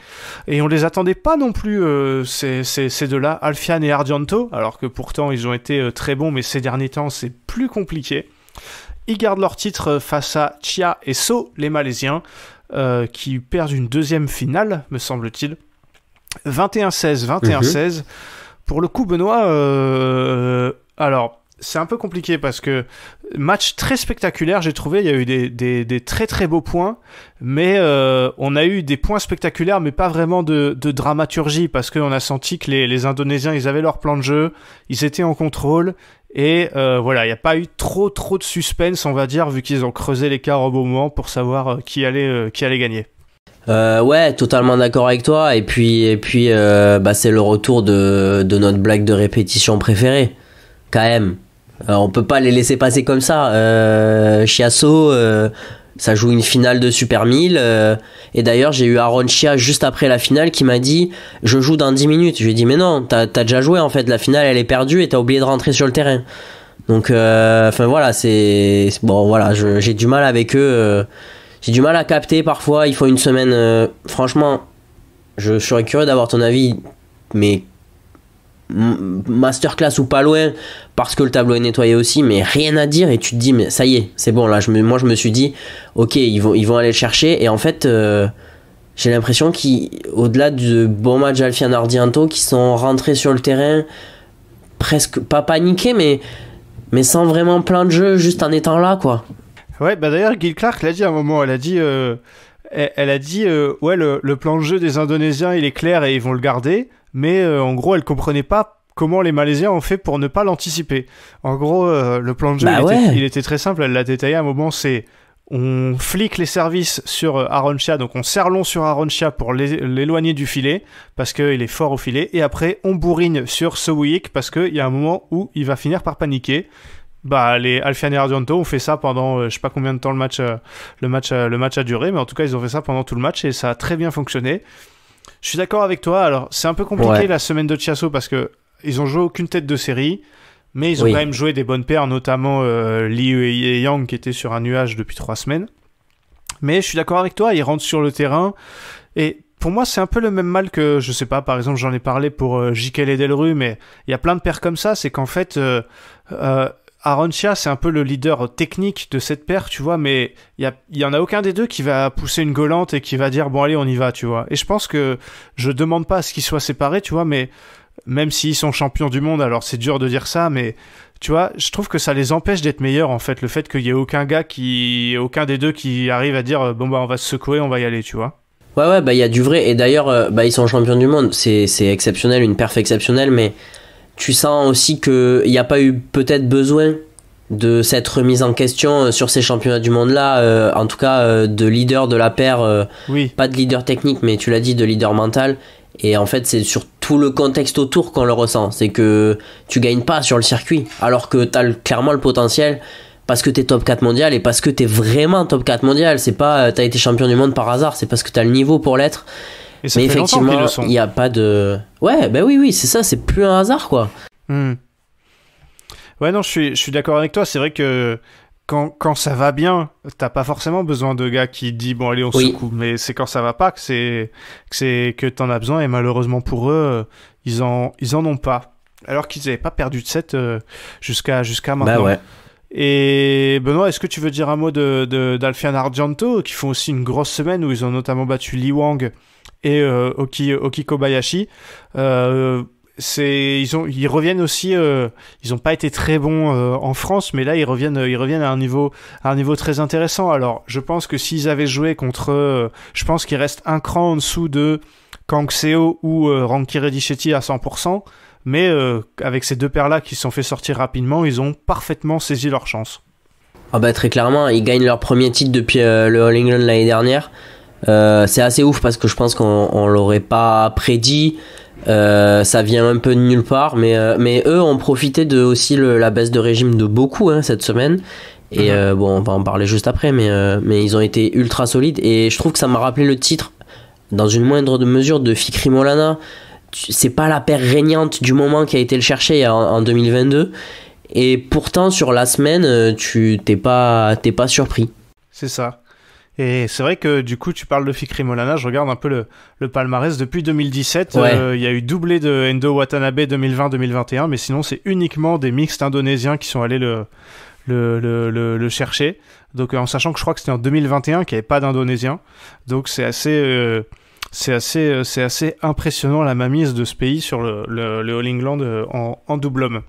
Et on les attendait pas non plus, ces, deux-là, Alfian et Ardianto, alors que pourtant ils ont été très bons, mais ces derniers temps, c'est plus compliqué. Ils gardent leur titre face à Chia et So, les Malaisiens, qui perdent une deuxième finale, me semble-t-il. 21-16, 21-16. Pour le coup, Benoît, euh, alors c'est un peu compliqué parce que match très spectaculaire, j'ai trouvé. Il y a eu des, très très beaux points, mais euh, on a eu des points spectaculaires, mais pas vraiment de, dramaturgie parce qu'on a senti que les, Indonésiens, ils avaient leur plan de jeu, ils étaient en contrôle. Et euh, voilà, il n'y a pas eu trop trop de suspense, on va dire, vu qu'ils ont creusé l'écart au bon moment pour savoir qui allait, qui allait gagner.
Euh, ouais, totalement d'accord avec toi. Et puis, et puis, euh, bah, c'est le retour de, de, notre blague de répétition préférée, quand même. Euh, on peut pas les laisser passer comme ça. Euh, Chiasso, ça joue une finale de Super 1000. et d'ailleurs, j'ai eu Aaron Chia juste après la finale qui m'a dit Je joue dans 10 minutes. Je lui ai dit Mais non, t'as as déjà joué en fait. La finale, elle est perdue et t'as oublié de rentrer sur le terrain. Donc, enfin voilà, c'est. Bon, voilà, j'ai du mal avec eux j'ai du mal à capter parfois, il faut une semaine. Euh, franchement, je, serais curieux d'avoir ton avis, mais masterclass ou pas loin parce que le tableau est nettoyé aussi mais rien à dire et tu te dis mais ça y est c'est bon là je me, moi je me suis dit ok ils vont, ils vont aller le chercher et en fait euh, j'ai l'impression qu'au delà du bon match Alfian Ardianto qui sont rentrés sur le terrain presque pas paniqués mais, mais sans vraiment plein de jeu juste en étant là quoi
Ouais, bah d'ailleurs, Gil Clark l'a dit à un moment, elle a dit, euh, elle, a dit, euh, ouais, le, plan de jeu des Indonésiens, il est clair et ils vont le garder, mais euh, en gros, elle comprenait pas comment les Malaisiens ont fait pour ne pas l'anticiper. En gros, le plan de jeu, bah il, était, très simple, elle l'a détaillé à un moment, c'est on flique les services sur Shia, donc on serre long sur Shia pour l'éloigner du filet, parce qu'il est fort au filet, et après on bourrine sur Sowik, parce qu'il y a un moment où il va finir par paniquer, bah, les Alfian et Ardianto ont fait ça pendant euh, je sais pas combien de temps le match, euh, le, match, euh, le match a duré, mais en tout cas ils ont fait ça pendant tout le match et ça a très bien fonctionné. Je suis d'accord avec toi, alors c'est un peu compliqué la semaine de Chiasso parce que ils ont joué aucune tête de série, mais ils ont quand même joué des bonnes paires, notamment Liu et Yang qui étaient sur un nuage depuis trois semaines. Mais je suis d'accord avec toi, ils rentrent sur le terrain et pour moi, c'est un peu le même mal que, je sais pas, par exemple, j'en ai parlé pour euh, et Delru, mais il y a plein de paires comme ça, c'est qu'en fait, euh, Aaron c'est un peu le leader technique de cette paire, tu vois, mais il y, en a aucun des deux qui va pousser une gaulante et qui va dire bon allez on y va, tu vois. Et je pense que je demande pas à ce qu'ils soient séparés, tu vois, mais même s'ils sont champions du monde, alors c'est dur de dire ça, mais tu vois, je trouve que ça les empêche d'être meilleurs en fait, le fait qu'il y ait aucun gars qui, aucun des deux qui arrive à dire bon bah on va se secouer, on va y aller, tu vois.
Ouais ouais bah il y a du vrai et d'ailleurs euh, bah ils sont champions du monde, c'est c'est exceptionnel, une perf exceptionnelle, mais tu sens aussi qu'il n'y a pas eu peut-être besoin de cette remise en question euh, sur ces championnats du monde là euh, en tout cas euh, de leader de la paire pas de leader technique mais tu l'as dit de leader mental et en fait c'est sur tout le contexte autour qu'on le ressent c'est que tu gagnes pas sur le circuit alors que tu as clairement le potentiel parce que tu es top 4 mondial et parce que tu es vraiment top 4 mondial c'est pas as été champion du monde par hasard c'est parce que tu as le niveau pour l'être et ça mais effectivement, il n'y a pas de. Ouais, ben oui, oui, c'est ça, c'est plus un hasard, quoi. Hmm.
Ouais, non, je suis, je suis d'accord avec toi. C'est vrai que quand, quand, ça va bien, t'as pas forcément besoin de gars qui dit bon allez on se coupe, mais c'est quand ça va pas que c'est que que t'en as besoin et malheureusement pour eux ils en ils en ont pas. Alors qu'ils n'avaient pas perdu de 7 euh, jusqu'à jusqu'à bah maintenant. Bah ouais. Et Benoît, est-ce que tu veux dire un mot de d'Alfian Argento qui font aussi une grosse semaine où ils ont notamment battu Li Wang et euh, Oki, Oki, Kobayashi. Euh, ils, ont, ils reviennent aussi. Euh, ils n'ont pas été très bons en France, mais là ils reviennent, ils reviennent à un niveau, à un niveau très intéressant. Alors, je pense que s'ils avaient joué contre, je pense qu'ils restent un cran en dessous de Kang Seo ou euh, Ranki à 100%, mais avec ces deux paires-là qui se sont fait sortir rapidement, ils ont parfaitement saisi leur chance.
Ah bah très clairement, ils gagnent leur premier titre depuis le All England l'année dernière. Euh, c'est assez ouf parce que je pense qu'on l'aurait pas prédit. Euh, ça vient un peu de nulle part, mais, euh, eux ont profité de aussi la baisse de régime de beaucoup hein, cette semaine. Et mhm. bon, on va en parler juste après, mais, ils ont été ultra solides. Et je trouve que ça m'a rappelé le titre, dans une moindre mesure, de Fikrimolana. Molana. C'est pas la paire régnante du moment qui a été le chercher en, 2022. Et pourtant, sur la semaine, tu t'es pas, pas surpris. C'est ça. Et c'est vrai
que du coup, tu parles de Fikri Molana, je regarde un peu le, palmarès. Depuis 2017, euh, il y a eu doublé de Endo Watanabe 2020-2021, mais sinon, c'est uniquement des mixtes indonésiens qui sont allés le, chercher. Donc, en sachant que je crois que c'était en 2021 qu'il n'y avait pas d'Indonésiens. Donc, euh, euh, c'est assez, impressionnant la mamise de ce pays sur le, le, All England en double homme.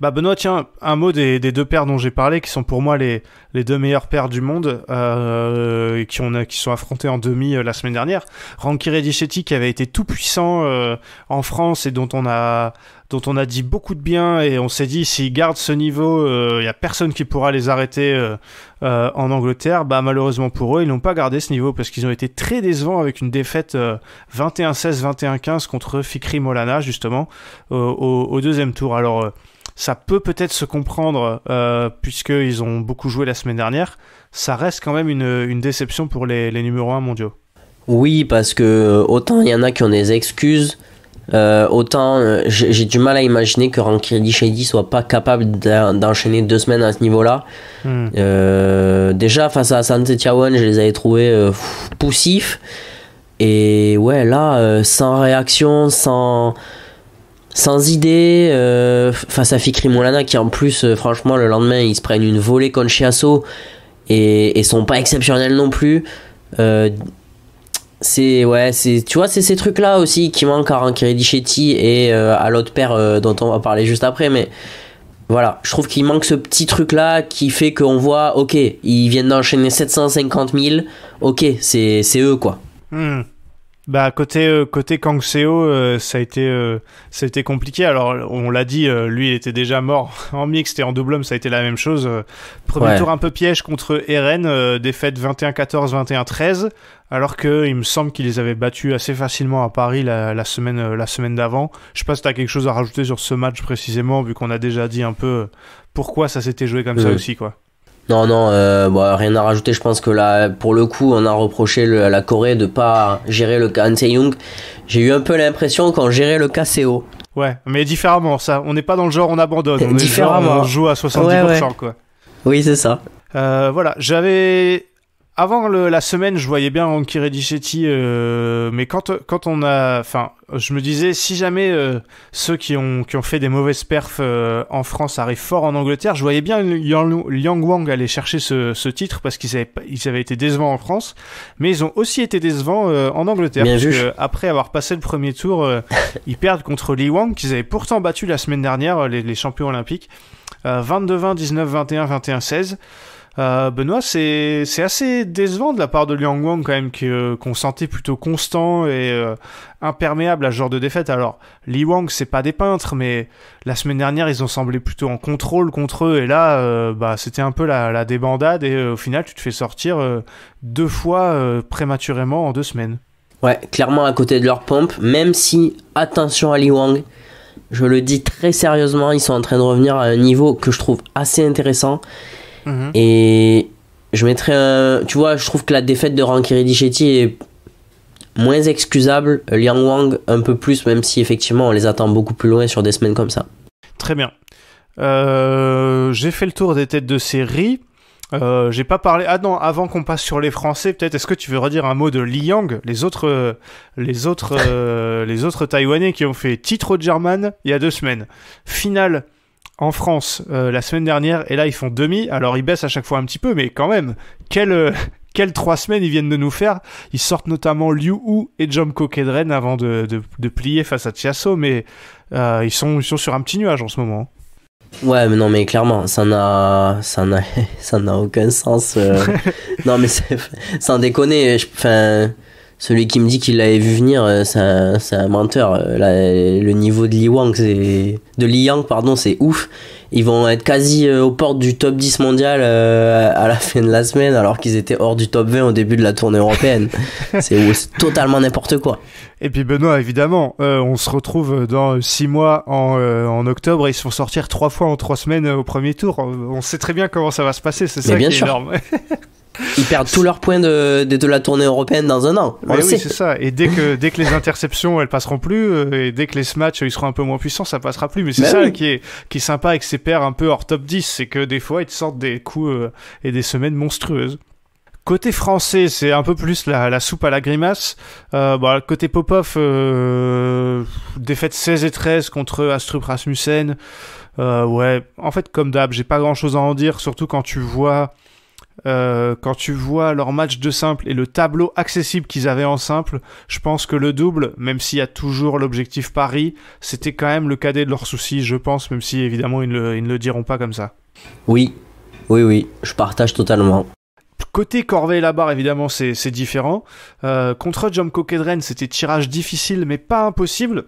Bah Benoît, tiens, un mot des, deux paires dont j'ai parlé, qui sont pour moi les, deux meilleures paires du monde, euh, qui, qui sont affrontées en demi euh, la semaine dernière. Ranky Redichetti, qui avait été tout puissant euh, en France et dont on a dont on a dit beaucoup de bien et on s'est dit s'ils gardent ce niveau, il euh, y n'y a personne qui pourra les arrêter euh, euh, en Angleterre. Bah malheureusement pour eux, ils n'ont pas gardé ce niveau parce qu'ils ont été très décevants avec une défaite 21-16, 21-15 contre Fikri Molana justement au, deuxième tour. Alors ça peut peut-être se comprendre puisqu'ils ont beaucoup joué la semaine dernière. Ça reste quand même une, déception pour les, les numéros 1 mondiaux.
Oui, parce que autant il y en a qui ont des excuses euh, autant euh, j'ai du mal à imaginer que Rankiri Shady soit pas capable d'enchaîner deux semaines à ce niveau-là. Hmm. Euh, déjà face à Santé Tiawan, je les avais trouvés poussifs. Et ouais, là, sans réaction, sans, sans idée, face à Fikri Molana, qui en plus, franchement, le lendemain, ils se prennent une volée contre Chiasso et, et sont pas exceptionnels non plus c'est ouais c'est tu vois c'est ces trucs là aussi qui manquent à un Shetty et euh, à l'autre père euh, dont on va parler juste après mais voilà je trouve qu'il manque ce petit truc là qui fait qu'on voit ok ils viennent d'enchaîner 750 000 ok c'est eux quoi
hmm. Bah côté euh, côté Kangseo, euh, ça a été euh, ça a été compliqué. Alors on l'a dit, lui il était déjà mort en mixte et en double homme, ça a été la même chose. Premier tour un peu piège contre Eren, défaite 21-14, 21-13, alors que il me semble qu'il les avait battus assez facilement à Paris la, semaine la semaine d'avant. Je sais pas si t'as quelque chose à rajouter sur ce match précisément, vu qu'on a déjà dit un peu pourquoi ça s'était joué comme ça aussi quoi.
Non, non, euh, bah, rien à rajouter. Je pense que là, pour le coup, on a reproché la Corée de pas gérer le cas Young. J'ai eu un peu l'impression qu'on gérait le cas Ouais,
mais différemment, ça. On n'est pas dans le genre on abandonne. On différemment. on joue à 70%, quoi.
Oui, c'est ça. Euh,
voilà, j'avais avant le, la semaine, je voyais bien Anki Redichetti, euh, mais quand, quand on a. Enfin, je me disais, si jamais euh, ceux qui ont, qui ont fait des mauvaises perfs euh, en France arrivent fort en Angleterre, je voyais bien Liang Wang aller chercher ce, ce titre parce qu'ils avaient, ils avaient été décevants en France, mais ils ont aussi été décevants en Angleterre. parce que après avoir passé le premier tour, ils perdent contre Li Wang, qu'ils avaient pourtant battu la semaine dernière, les, les champions olympiques. 22-20, 19-21, 21-16. Euh, Benoît, c'est assez décevant de la part de Liang Wang quand même qu'on sentait plutôt constant et euh, imperméable à ce genre de défaite. Alors, Li Wang, c'est pas des peintres, mais la semaine dernière, ils ont semblé plutôt en contrôle contre eux et là, euh, bah, c'était un peu la, la débandade et au final, tu te fais sortir deux fois prématurément en deux semaines.
Ouais, clairement à côté de leur pompe, même si, attention à Li Wang, je le dis très sérieusement, ils sont en train de revenir à un niveau que je trouve assez intéressant. Mhm. Et je mettrais un. Tu vois, je trouve que la défaite de Rankiri Shetty est moins excusable. Liang Wang, un peu plus, même si effectivement on les attend beaucoup plus loin sur des semaines comme ça.
Très bien. Euh, j'ai fait le tour des têtes de série. Euh, j'ai pas parlé. Ah non, avant qu'on passe sur les Français, peut-être est-ce que tu veux redire un mot de Liang, les autres, les autres, euh, les autres Taïwanais qui ont fait titre de German il y a deux semaines, finale en France euh, la semaine dernière et là ils font demi. Alors ils baissent à chaque fois un petit peu, mais quand même, quelle, euh, quelles trois semaines ils viennent de nous faire. Ils sortent notamment Liu Hu et Jomko Kedren avant de, de, de, plier face à Tiasso, mais euh, ils, sont, ils sont sur un petit nuage en ce moment.
Ouais, mais non, mais clairement, ça n'a, ça n'a, ça n'a aucun sens. non, mais sans déconner, je, enfin, celui qui me dit qu'il l'avait vu venir, euh, c'est un, menteur. Euh, le niveau de Li de Li Yang, pardon, c'est ouf. Ils vont être quasi euh, aux portes du top 10 mondial à la fin de la semaine, alors qu'ils étaient hors du top 20 au début de la tournée européenne. c'est totalement n'importe quoi. Et puis Benoît, évidemment, on se retrouve
dans 6 mois en, octobre et ils se font sortir 3 fois en 3 semaines au premier tour. On sait très bien comment ça va se passer, c'est ça qui est énorme.
Ils perdent tous leurs points de, de, la tournée européenne dans un an. On oui, c'est ça.
Et dès que, dès que les interceptions, elles passeront plus, euh, et dès que les matchs, ils seront un peu moins puissants, ça passera plus. Mais c'est bah ça qui, est, qui sympa avec ces paires un peu hors top 10, c'est que des fois, ils te sortent des coups euh, et des semaines monstrueuses. Côté français, c'est un peu plus la, soupe à la grimace. Euh, bah, côté Popov, euh, défaite 16 et 13 contre Astrup Rasmussen. ouais, en fait, comme d'hab, j'ai pas grand chose à en dire, surtout quand tu vois euh, quand tu vois leur match de simple et le tableau accessible qu'ils avaient en simple, je pense que le double, même s'il y a toujours l'objectif Paris, c'était quand même le cadet de leurs soucis, je pense, même si évidemment ils ne, le, diront pas comme ça.
Oui, oui, oui, je partage totalement.
Côté corvée et la barre, évidemment, c'est différent. Euh, contre John Coquedren c'était tirage difficile, mais pas impossible.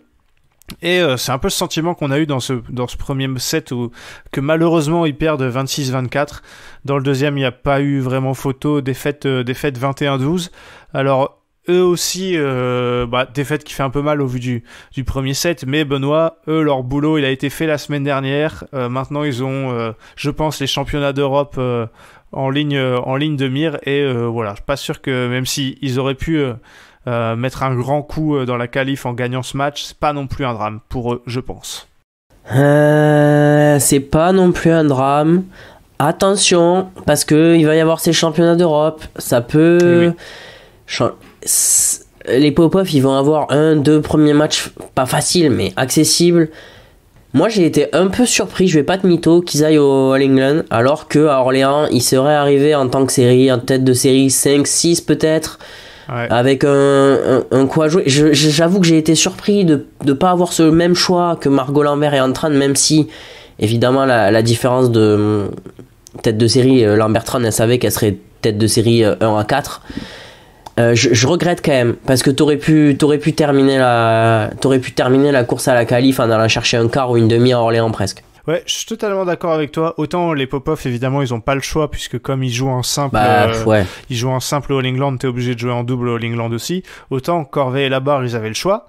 Et euh, c'est un peu ce sentiment qu'on a eu dans ce, dans ce premier set où, que malheureusement ils perdent 26-24. Dans le deuxième, il n'y a pas eu vraiment photo, défaite, euh, défaite 21-12. Alors eux aussi, euh, bah, défaite qui fait un peu mal au vu du, du premier set, mais Benoît, eux, leur boulot, il a été fait la semaine dernière. maintenant, ils ont, je pense, les championnats d'Europe en, ligne, en ligne de mire. Et voilà, je suis pas sûr que, même s'ils auraient pu euh, mettre un grand coup euh, dans la qualif en gagnant ce match, c'est pas non plus un drame pour eux, je
pense. Euh, c'est pas non plus un drame. Attention, parce que il va y avoir ces championnats d'Europe, ça peut. Les pop ils vont avoir un, deux premiers matchs pas faciles, mais accessibles. Moi, j'ai été un peu surpris, je vais pas te mytho, qu'ils aillent au All England, alors que à Orléans, ils seraient arrivés en tant que série, en tête de série 5, 6 peut-être avec un, un, à quoi jouer. J'avoue que j'ai été surpris de ne pas avoir ce même choix que Margot Lambert est en train de, même si évidemment la, la différence de mm, tête de série, euh, Lambert Tran, elle savait qu'elle serait tête de série 1 euh, à 4. Euh, je, regrette quand même parce que t'aurais pu t'aurais pu terminer la t'aurais pu terminer la course à la qualif en allant chercher un quart ou une demi à Orléans presque.
Ouais, je suis totalement d'accord avec toi. Autant les pop-off, évidemment, ils ont pas le choix puisque comme ils jouent en simple, bah, euh, ils jouent en simple All England, t'es obligé de jouer en double All England aussi. Autant Corvée et bas ils avaient le choix.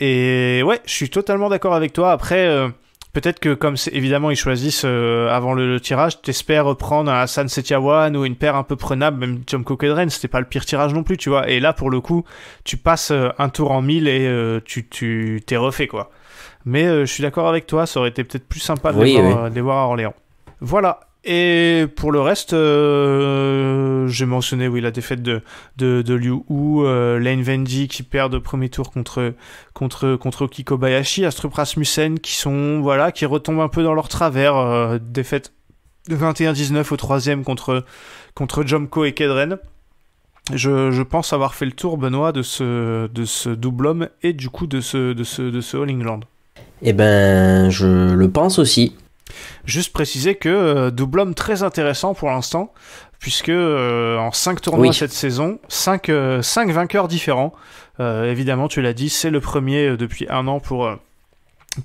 Et ouais, je suis totalement d'accord avec toi. Après. Euh, peut-être que comme évidemment ils choisissent euh, avant le, tirage, t'espères reprendre un Hassan Setiawan ou une paire un peu prenable, même Tom Kedren, c'était pas le pire tirage non plus, tu vois. Et là pour le coup, tu passes un tour en mille et tu t'es refait quoi. Mais euh, je suis d'accord avec toi, ça aurait été peut-être plus sympa de, les euh, voir, à Orléans. Voilà. Et pour le reste, euh, j'ai mentionné la défaite de de, Liu Hu, Lane Vendy qui perd au premier tour contre contre contre Kikobayashi, Astrup Rasmussen qui sont voilà qui retombent un peu dans leur travers, défaite de 21-19 au troisième contre contre Jomko et Kedren. Je, pense avoir fait le tour, Benoît, de ce, de ce double homme et du coup de ce, de ce, de ce All England.
Eh ben, je le pense aussi.
Juste préciser que euh, double homme très intéressant pour l'instant, puisque euh, en 5 tournois cette saison, 5, euh, vainqueurs différents. évidemment, tu l'as dit, c'est le premier depuis un an pour,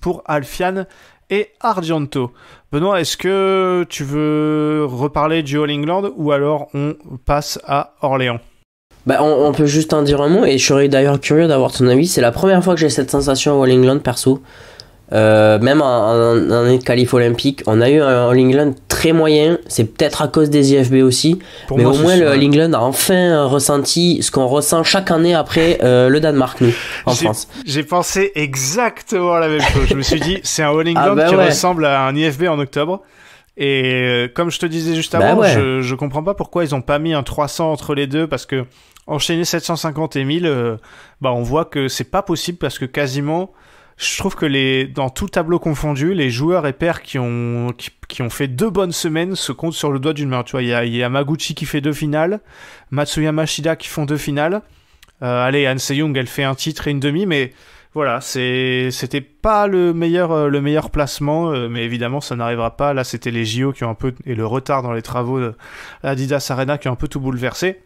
pour et Argento. Benoît, est-ce que tu veux reparler du All England ou alors on passe à Orléans
bah, on, peut juste en dire un mot et je serais d'ailleurs curieux d'avoir ton avis. C'est la première fois que j'ai cette sensation au All England perso. Euh, même en, année de qualif olympique, on a eu un All England très moyen. C'est peut-être à cause des IFB aussi, mais au moins le England a enfin euh, ressenti ce qu'on ressent chaque année après euh, le Danemark, nous, en France.
J'ai pensé exactement la même chose. Je me suis dit, c'est un All ah England bah qui ressemble à un IFB en octobre. Et comme je te disais juste bah avant, je, je comprends pas pourquoi ils ont pas mis un 300 entre les deux parce que enchaîner 750 et 1000, bah on voit que c'est pas possible parce que quasiment je trouve que les, dans tout tableau confondu, les joueurs et pairs qui ont, qui, ont fait deux bonnes semaines se comptent sur le doigt d'une main. Tu vois, il y a Yamaguchi qui fait deux finales, Matsuya Mashida qui font deux finales. Euh, allez, Anne Young, elle fait un titre et une demi, mais voilà, c'était pas le meilleur, euh, le meilleur placement, euh, mais évidemment, ça n'arrivera pas. Là, c'était les JO qui ont un peu, et le retard dans les travaux d'Adidas Arena qui ont un peu tout bouleversé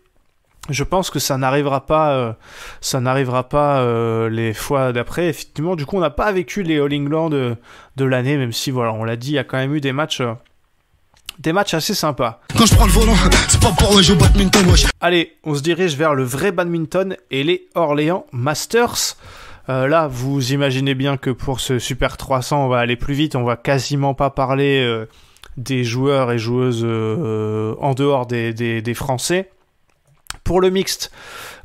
je pense que ça n'arrivera pas, euh, ça n'arrivera pas euh, les fois d'après. Effectivement, du coup, on n'a pas vécu les All England euh, de, l'année, même si, voilà, on l'a dit, il y a quand même eu des matchs. des matchs assez sympas. Quand je prends le volant, pour Allez, on se dirige vers le vrai badminton et les Orléans Masters. là, vous imaginez bien que pour ce Super 300, on va aller plus vite, on va quasiment pas parler des joueurs et joueuses en dehors des Français. Pour le mixte,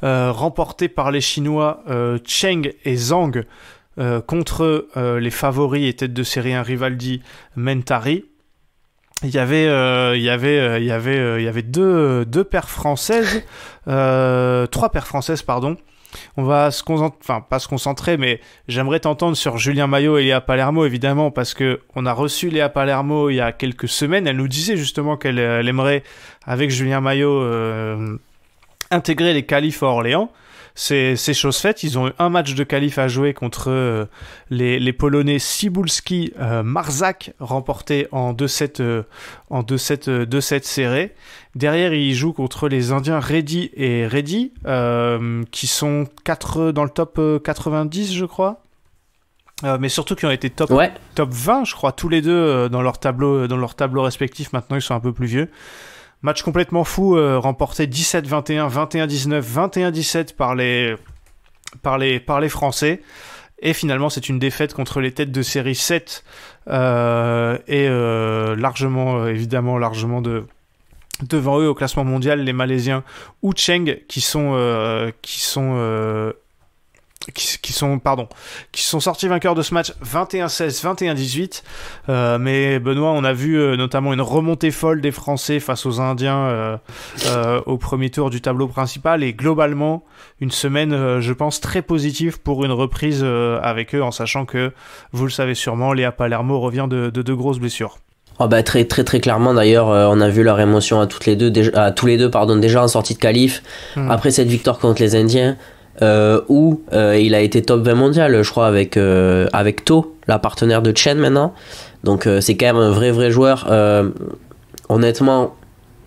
euh, remporté par les Chinois euh, Cheng et Zhang euh, contre les favoris et tête de série 1 Rivaldi Mentari il y avait il y avait il y avait il y avait deux deux paires françaises trois paires françaises pardon on va se concentrer, enfin pas se concentrer, mais j'aimerais t'entendre sur Julien Maillot et Léa Palermo évidemment parce que on a reçu Léa Palermo il y a quelques semaines. Elle nous disait justement qu'elle aimerait avec Julien Maillot intégrer les qualifs à Orléans. C'est chose faite, ils ont eu un match de qualif à jouer contre euh, les, Polonais Sibulski euh, Marzak, remporté en 2-7 euh, en 2-7 2-7 serré. Derrière, ils jouent contre les Indiens Reddy et Reddy, qui sont 4 dans le top 90, je crois. mais surtout qui ont été top, top 20, je crois, tous les deux dans leur tableau, dans leur tableau respectif. Maintenant, ils sont un peu plus vieux. Match complètement fou, euh, remporté 17-21, 21-19, 21-17 par les, par, les, Français. Et finalement, c'est une défaite contre les têtes de série 7 euh, et euh, largement, évidemment, largement de, devant eux au classement mondial les Malaisiens ou Cheng qui sont qui, sont pardon, qui sont sortis vainqueurs de ce match 21-16, 21-18. Euh, mais Benoît, on a vu euh, notamment une remontée folle des Français face aux Indiens euh, au premier tour du tableau principal et globalement une semaine, je pense, très positive pour une reprise avec eux, en sachant que vous le savez sûrement, Léa Palermo revient de deux grosses blessures.
Oh bah très très très clairement d'ailleurs on a vu leur émotion à toutes les deux déjà à tous les deux pardon déjà en sortie de qualif hmm. après cette victoire contre les Indiens euh, où euh, il a été top 20 mondial, je crois, avec, euh, avec To, la partenaire de Chen maintenant. Donc euh, c'est quand même un vrai, vrai joueur. honnêtement,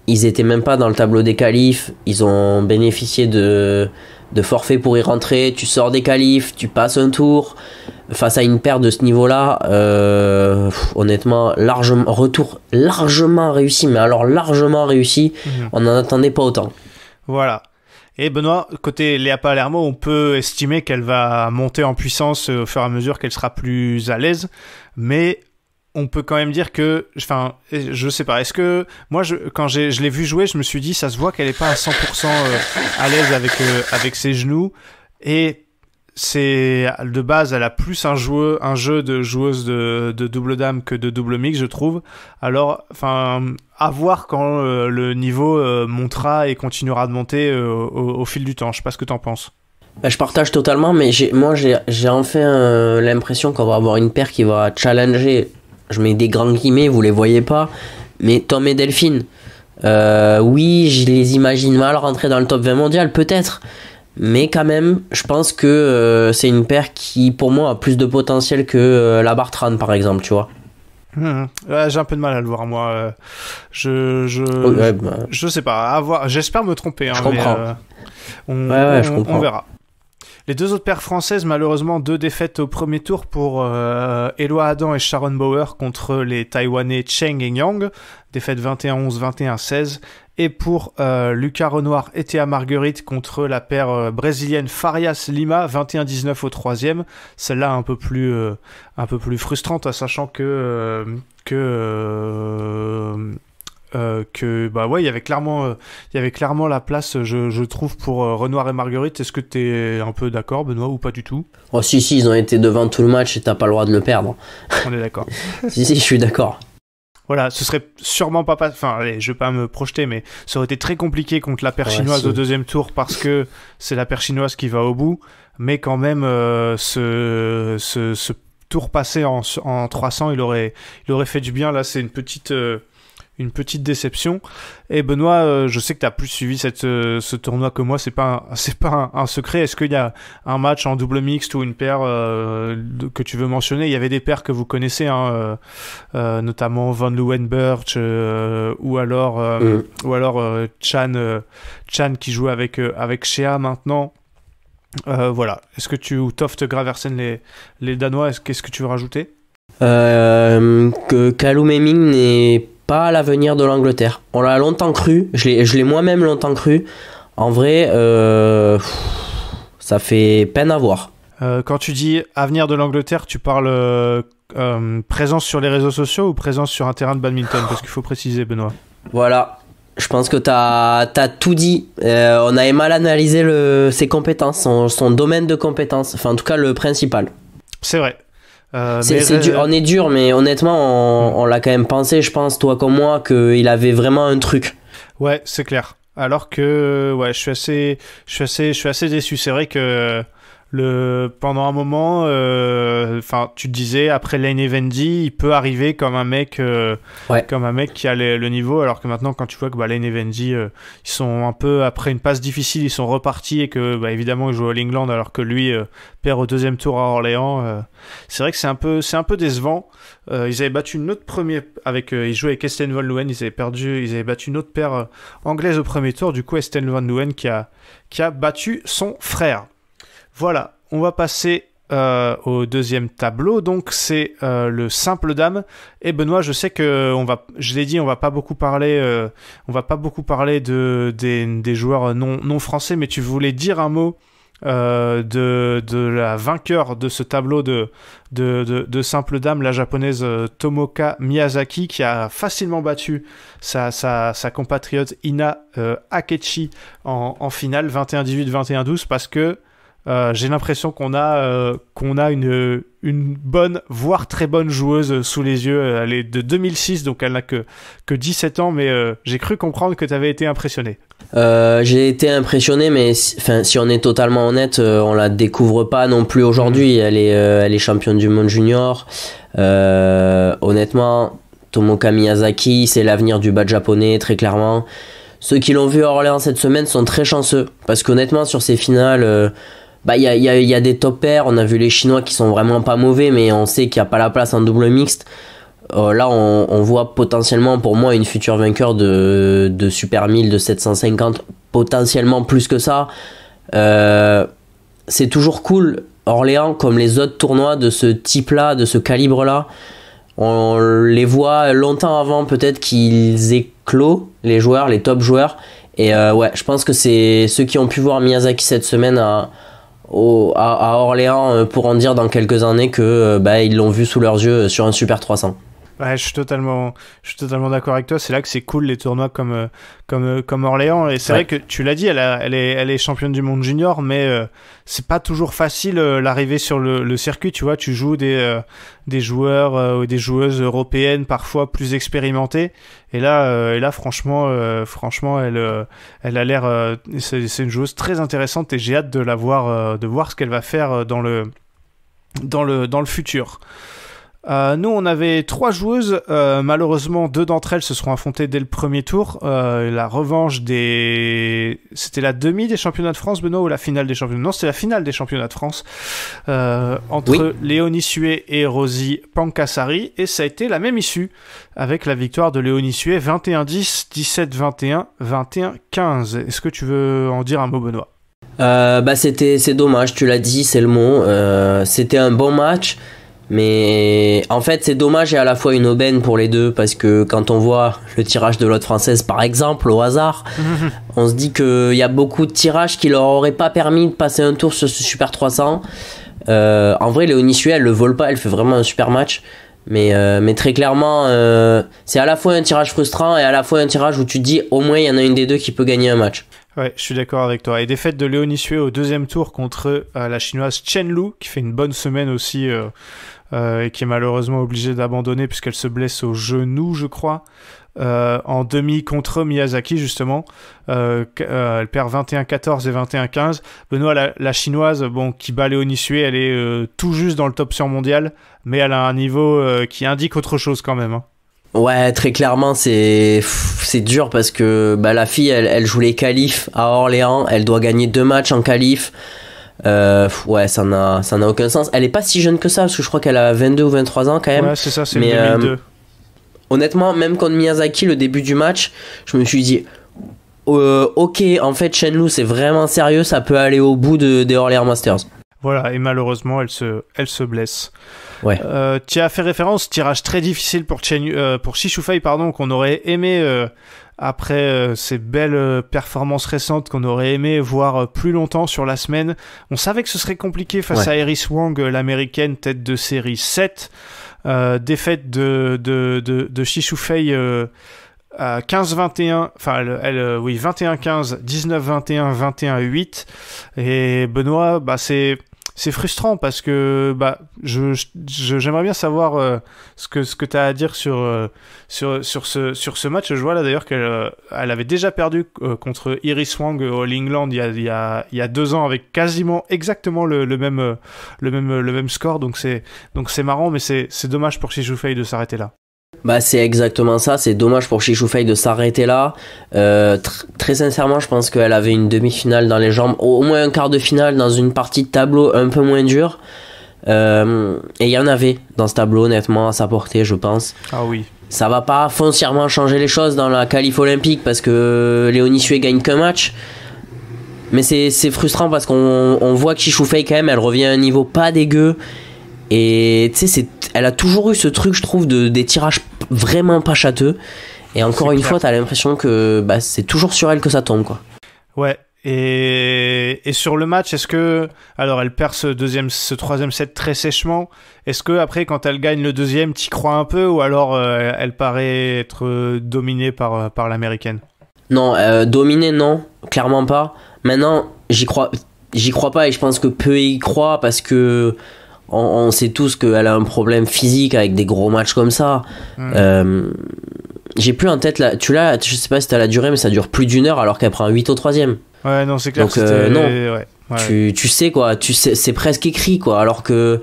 ils étaient même pas dans le tableau des qualifs. Ils ont bénéficié de, de forfaits pour y rentrer. Tu sors des qualifs, tu passes un tour. Face à une paire de ce niveau-là, honnêtement, largement, retour largement réussi, mais alors largement réussi, mhm. on n'en attendait pas autant.
Voilà. Et Benoît, côté Léa Palermo, on peut estimer qu'elle va monter en puissance euh, au fur et à mesure qu'elle sera plus à l'aise, mais on peut quand même dire que, enfin, je sais pas, est-ce que, moi, je, quand je l'ai vu jouer, je me suis dit, ça se voit qu'elle est pas à 100% euh, à l'aise avec, euh, avec ses genoux, et c'est de base elle a plus un jeu un jeu de joueuse de, double dame que de double mix je trouve alors enfin à voir quand euh, le niveau euh, montera et continuera de monter euh, au, fil du temps je sais pas ce que t'en penses
bah, je partage totalement mais moi j'ai enfin l'impression qu'on va avoir une paire qui va challenger je mets des grands guillemets vous les voyez pas mais Tom et Delphine oui je les imagine mal rentrer dans le top 20 mondial peut-être mais quand même, je pense que euh, c'est une paire qui, pour moi, a plus de potentiel que euh, la Bartran, par exemple, tu vois.
Hmm. j'ai un peu de mal à le voir moi. Euh, je je bah. je, sais pas. À J'espère me tromper. Hein, je comprends. on, verra. Les deux autres paires françaises, malheureusement, deux défaites au premier tour pour Eloi Adam et Sharon Bauer contre les Taïwanais Cheng et Yang, défaite 21-11, 21-16, et pour euh, Lucas Renoir et Théa Marguerite contre la paire euh, brésilienne Farias Lima, 21-19 au troisième. Celle-là un peu plus euh, un peu plus frustrante, hein, sachant que que que bah ouais il y avait clairement y avait clairement la place je, trouve pour Renoir et Marguerite est-ce que tu es un peu d'accord Benoît ou pas du tout
Oh si si ils ont été devant tout le match et t'as pas le droit de le perdre on est d'accord si si je suis d'accord
voilà, ce serait sûrement pas, enfin, je vais pas me projeter, mais ça aurait été très compliqué contre la paire chinoise au deuxième tour parce que c'est la paire chinoise qui va au bout, mais quand même, euh, ce, ce, tour passé en, en, 300, il aurait, il aurait fait du bien. Là, c'est une petite, euh, une petite déception. Et Benoît, euh, je sais que tu as plus suivi cette, euh, ce tournoi que moi, c'est pas c'est pas un, secret. Est-ce qu'il y a un match en double mixte ou une paire euh, que tu veux mentionner Il y avait des paires que vous connaissez, hein, notamment Van luenberg ou alors mm. ou alors Chan Chan qui joue avec avec Shea maintenant. voilà. Est-ce que tu ou Toft Graversen les les Danois Qu'est-ce que
tu veux rajouter que Kalum n'est l'avenir de l'Angleterre. On l'a longtemps cru, je l'ai moi-même longtemps cru. En vrai, euh, ça fait peine à voir. Euh, quand tu dis avenir de l'Angleterre, tu parles euh,
présence sur les réseaux sociaux ou présence sur un terrain de badminton Parce qu'il faut préciser, Benoît.
Voilà, je pense que tu as, tout dit. on avait mal analysé ses compétences, son, son, domaine de compétences, enfin en tout cas le principal. C'est vrai, euh, dur, on est dur, mais honnêtement, on, l'a quand même pensé, je pense, toi comme moi, qu'il avait vraiment un truc.
Ouais, c'est clair. Alors que, ouais, je suis assez, je suis assez, je suis assez déçu. C'est vrai que le pendant un moment euh, enfin tu disais après Lane Evendi il peut arriver comme un mec euh, comme un mec qui a le, niveau alors que maintenant quand tu vois que bah, Lane Evendi euh, ils sont un peu après une passe difficile ils sont repartis et que bah, évidemment ils jouent à l'England alors que lui perd au deuxième tour à Orléans c'est vrai que c'est un peu c'est un peu décevant ils avaient battu une autre première avec ils jouaient avec Esten Van ils avaient perdu ils avaient battu une autre paire anglaise au premier tour du coup Esten Van qui a qui a battu son frère voilà, on va passer euh, au deuxième tableau, donc c'est euh, le simple dame. Et Benoît, je sais que on va, je l'ai dit, on va pas beaucoup parler, euh, on va pas beaucoup parler de des, joueurs non non français, mais tu voulais dire un mot de, la vainqueur de ce tableau de de, simple dame, la japonaise Tomoka Miyazaki, qui a facilement battu sa, compatriote Ina Akechi en, en finale 21-18, 21-12, parce que euh, j'ai l'impression qu'on a, euh, qu'on a une, une bonne, voire très bonne joueuse sous les yeux. Euh, elle est de 2006, donc elle n'a que, que 17 ans, mais j'ai cru comprendre que tu avais été impressionné.
j'ai été impressionné, mais si, si on est totalement honnête, on la découvre pas non plus aujourd'hui. Mm. Elle, est, elle est championne du monde junior. honnêtement, Tomoka Miyazaki, c'est l'avenir du bas japonais, très clairement. Ceux qui l'ont vu à Orléans cette semaine sont très chanceux, parce qu'honnêtement, sur ces finales bah il y a, y a, des top pairs, on a vu les Chinois qui sont vraiment pas mauvais, mais on sait qu'il n'y a pas la place en double mixte. Euh, là, on, voit potentiellement pour moi une future vainqueur de, de Super 1000 de 750, potentiellement plus que ça. Euh, c'est toujours cool, Orléans, comme les autres tournois de ce type-là, de ce calibre-là. On les voit longtemps avant peut-être qu'ils éclosent les joueurs, les top joueurs. Et euh, ouais, je pense que c'est ceux qui ont pu voir Miyazaki cette semaine à à, à, Orléans euh, pour en dire dans quelques années que euh, bah, ils l'ont vu sous leurs yeux euh, sur un Super 300
je suis totalement, je suis totalement d'accord avec toi. C'est là que c'est cool les tournois comme, euh, comme, euh, comme Orléans. Et c'est vrai que tu l'as dit, elle, elle, est, championne du monde junior, mais euh, c'est pas toujours facile l'arrivée sur le, circuit. Tu vois, tu joues des, des joueurs ou des joueuses européennes parfois plus expérimentées. Et là, et là, franchement, franchement, elle, elle a l'air, c'est, c'est une joueuse très intéressante et j'ai hâte de la voir, de voir ce qu'elle va faire dans le, dans le, dans le futur. Euh, nous, on avait trois joueuses. Euh, malheureusement, deux d'entre elles se seront affrontées dès le premier tour. Euh, la revanche des. C'était la demi des championnats de France, Benoît, ou la finale des championnats Non, c'était la finale des championnats de France. entre Léonie Sué et Rosie Pancassari. Et ça a été la même issue, avec la victoire de Léonie Sué 21-10, 17-21, 21-15. Est-ce que tu veux en dire un mot, Benoît
bah, c'était, c'est dommage, tu l'as dit, c'est le mot. c'était un bon match. Mais en fait, c'est dommage et à la fois une aubaine pour les deux parce que quand on voit le tirage de l'autre française, par exemple, au hasard, on se dit qu'il y a beaucoup de tirages qui leur auraient pas permis de passer un tour sur ce Super 300. Euh, en vrai, Léonie Sué, elle le vole pas, elle fait vraiment un super match. Mais, euh, mais très clairement, euh, c'est à la fois un tirage frustrant et à la fois un tirage où tu te dis au moins il y en a une des deux qui peut gagner un match.
Ouais, je suis d'accord avec toi. Et défaite de Léonie Sué au deuxième tour contre la chinoise Chen Lu, qui fait une bonne semaine aussi euh, et qui est malheureusement obligée d'abandonner puisqu'elle se blesse au genou, je crois. Euh, en demi contre Miyazaki justement. Euh, elle perd 21-14 et 21-15. Benoît, la, chinoise, bon, qui bat Léonie Sué, elle est tout juste dans le top sur mondial, mais elle a un niveau qui indique autre chose quand même. Hein.
Ouais, très clairement, c'est c'est dur parce que bah, la fille, elle, elle joue les qualifs à Orléans, elle doit gagner deux matchs en qualif. Euh, ouais, ça n'a, ça n'a aucun sens. Elle est pas si jeune que ça, parce que je crois qu'elle a 22 ou 23 ans quand même. Ouais, c'est ça, c'est euh, honnêtement, même contre Miyazaki, le début du match, je me suis dit, euh, ok, en fait, Lu, c'est vraiment sérieux, ça peut aller au bout de, des Orléans Masters.
Voilà, et malheureusement, elle se, elle se blesse. Ouais. Euh, tu as fait référence, tirage très difficile pour, Chen, euh, pour Shishufei, pardon, qu'on aurait aimé, euh, après euh, ces belles performances récentes, qu'on aurait aimé voir plus longtemps sur la semaine. On savait que ce serait compliqué face à Iris Wang, l'américaine tête de série 7. défaite de, de, de, de Shishufei à 15-21, enfin elle, oui 21-15, 19-21, 21-8 et Benoît, bah c'est c'est frustrant parce que bah, je, j'aimerais bien savoir euh, ce que, ce que tu as à dire sur, euh, sur, sur, ce, sur ce match. Je vois là d'ailleurs qu'elle euh, elle avait déjà perdu contre Iris Wang au All England il y, a, il, y a, deux ans avec quasiment exactement le, même, le, même, le même score. Donc c'est, donc c'est marrant, mais c'est, c'est dommage pour Shizhufei de s'arrêter là.
Bah c'est exactement ça, c'est dommage pour Chichoufei de s'arrêter là. Euh, très sincèrement, je pense qu'elle avait une demi-finale dans les jambes, au moins un quart de finale dans une partie de tableau un peu moins dure. Euh, et il y en avait dans ce tableau, honnêtement, à sa portée, je pense. Ah oui. Ça va pas foncièrement changer les choses dans la qualif olympique parce que Léonie Sué gagne qu'un match. Mais c'est frustrant parce qu'on voit que Chichoufei, quand même, elle revient à un niveau pas dégueu. Et tu sais, elle a toujours eu ce truc, je trouve, de, des tirages vraiment pas châteux. Et encore une fois, t'as l'impression que bah, c'est toujours sur elle que ça tombe, quoi.
Ouais. Et, et sur le match, est-ce que alors elle perd ce deuxième, ce troisième set très sèchement. Est-ce que après, quand elle gagne le deuxième, t'y crois un peu, ou alors euh, elle paraît être euh, dominée par euh, par l'américaine
Non, dominée, non, clairement pas. Maintenant, j'y crois, j'y crois pas, et je pense que peu y croient parce que on, sait tous qu'elle a un problème physique avec des gros matchs comme ça. Hmm. Euh, j'ai plus en tête là Tu l'as, je sais pas si t'as la durée, mais ça dure plus d'une heure alors qu'elle prend un 8 au troisième.
Ouais, non, c'est clair. Euh, non.
Tu, tu, sais, quoi. Tu sais, c'est presque écrit, quoi. Alors que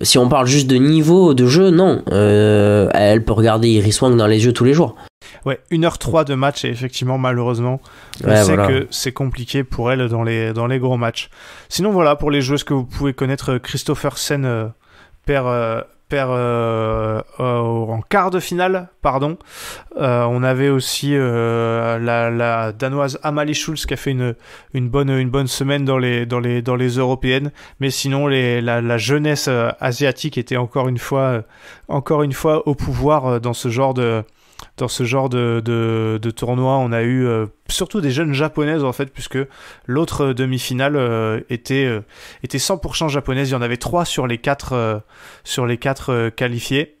si on parle juste de niveau de jeu, non. Euh, elle peut regarder Iris Wang dans les yeux tous les jours.
Ouais, 1 h 3 de match, et effectivement, malheureusement, on sait que c'est compliqué pour elle dans les, dans les gros matchs. Sinon, voilà, pour les joueuses que vous pouvez connaître, euh, Christopher Sen, euh, perd euh, en quart de finale, pardon. on avait aussi la, la, danoise Amalie Schulz qui a fait une, une, bonne, une bonne semaine dans les, dans, les, dans les européennes. Mais sinon, les, la, la jeunesse asiatique était encore une fois, encore une fois au pouvoir dans ce genre de, dans ce genre de, tournoi, on a eu euh, surtout des jeunes japonaises en fait, puisque l'autre demi-finale euh, était, euh, était 100% japonaise. Il y en avait 3 sur les 4, sur les qualifiés.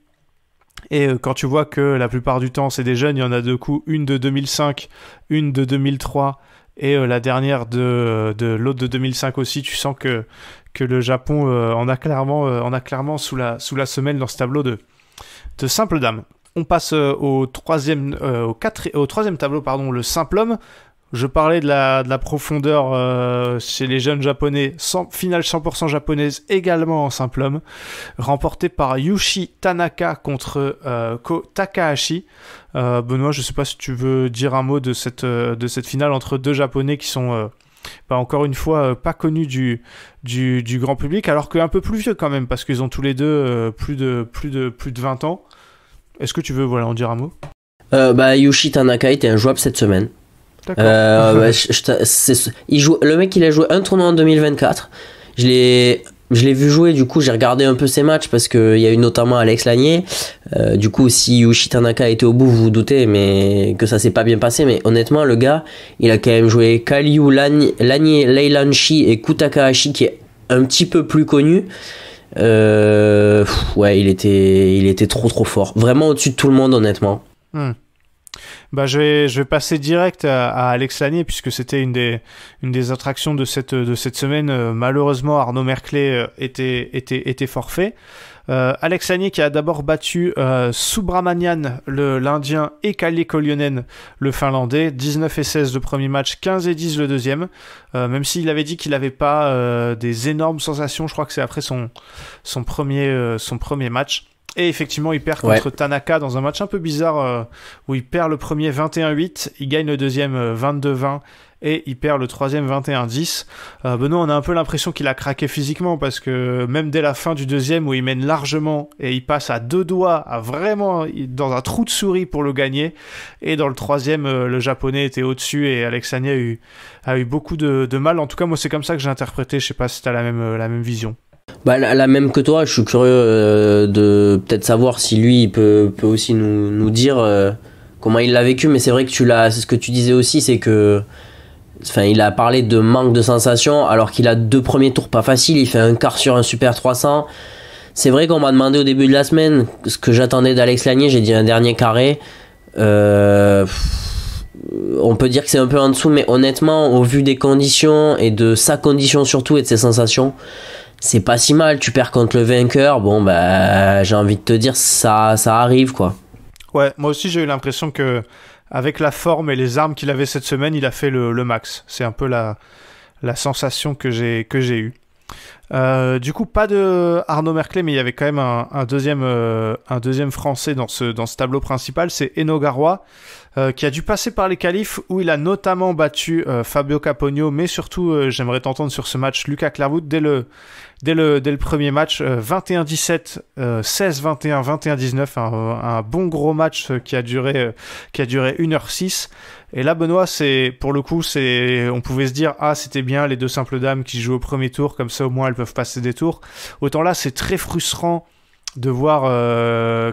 Et quand tu vois que la plupart du temps c'est des jeunes, il y en a deux coups, une de 2005, une de 2003 et la dernière de, l'autre de 2005 aussi, tu sens que, que le Japon en a clairement, en a clairement sous, la, sous la semelle dans ce tableau de, de simple dames. On passe euh, au troisième, euh, au tableau, pardon, le simple homme. Je parlais de la, de la profondeur euh, chez les jeunes japonais, finale 100% japonaise également en simple homme, remportée par Yushi Tanaka contre Ko Takahashi. Benoît, je ne sais pas si tu veux dire un mot de cette, de cette finale entre deux japonais qui sont, bah, encore une fois, pas connus du, du, grand public, alors qu'un peu plus vieux quand même, parce qu'ils ont tous les deux plus, de, plus, de, plus de 20 ans. Est-ce que tu veux voilà, en dire un mot
euh, bah, Yoshi Tanaka était injouable cette semaine. Euh, il joue, le mec, il a joué un tournoi en 2024. Je l'ai. Je l'ai vu jouer, du coup j'ai regardé un peu ses matchs parce qu'il y a eu notamment Alex Lanier. Euh, du coup si Yoshi Tanaka était au bout, vous vous doutez mais que ça s'est pas bien passé. Mais honnêtement le gars, il a quand même joué Kaliu Lanier, Leilanshi et Kutakahashi qui est un petit peu plus connu. Euh, ouais, il était, il était trop trop fort. Vraiment au-dessus de tout le monde, honnêtement. Hmm. Bah, je
vais, je vais passer direct à, Alex Lanier puisque c'était une des, une des attractions de cette, de cette semaine. Euh, malheureusement, Arnaud Merclé euh, était, était, était forfait. Euh, Alex qui a d'abord battu euh, Subramanian, l'Indien, et Kaliko le Finlandais. 19 et 16 le premier match, 15 et 10 le deuxième. Euh, même s'il avait dit qu'il n'avait pas euh, des énormes sensations, je crois que c'est après son, son, premier, euh, son premier match. Et effectivement, il perd contre Tanaka dans un match un peu bizarre où il perd le premier 21-8, il gagne le deuxième 22-20 et il perd le troisième 21-10. Euh, Benoît, on a un peu l'impression qu'il a craqué physiquement parce que même dès la fin du deuxième où il mène largement et il passe à deux doigts, à vraiment dans un trou de souris pour le gagner, et dans le troisième, euh, le japonais était au-dessus et Alexania a eu, a eu beaucoup de, mal. En tout cas, moi, c'est comme ça que j'ai interprété. Je sais pas si tu as la même, euh, la même vision.
Bah, la, même que toi, je suis curieux de peut-être savoir si lui peut, aussi nous, dire comment il l'a vécu, mais c'est vrai que tu l'as, c'est ce que tu disais aussi, c'est que Enfin, il a parlé de manque de sensation alors qu'il a deux premiers tours pas faciles. Il fait un quart sur un super 300. C'est vrai qu'on m'a demandé au début de la semaine ce que j'attendais d'Alex Lanier. J'ai dit un dernier carré. Euh, on peut dire que c'est un peu en dessous, mais honnêtement, au vu des conditions et de sa condition surtout et de ses sensations, c'est pas si mal. Tu perds contre le vainqueur. Bon, bah, j'ai envie de te dire, ça, ça arrive quoi.
Ouais, moi aussi j'ai eu l'impression que avec la forme et les armes qu'il avait cette semaine, il a fait le, max. C'est un peu la, la sensation que j'ai que j'ai eue. Euh, du coup, pas de Arnaud Merclé, mais il y avait quand même un, deuxième, euh, un deuxième français dans ce, dans ce tableau principal, c'est Eno Garois. Euh, qui a dû passer par les qualifs, où il a notamment battu euh, Fabio Capogno, mais surtout, euh, j'aimerais t'entendre sur ce match, Lucas Clavout, dès le, dès le, dès le premier match, 21-17, 16-21, 21-19, un, un, bon gros match qui a duré, qui a duré 1h06. Et là, Benoît, c'est pour le coup, c'est on pouvait se dire ah c'était bien les deux simples dames qui jouent au premier tour, comme ça au moins elles peuvent passer des tours. Autant là, c'est très frustrant de voir euh,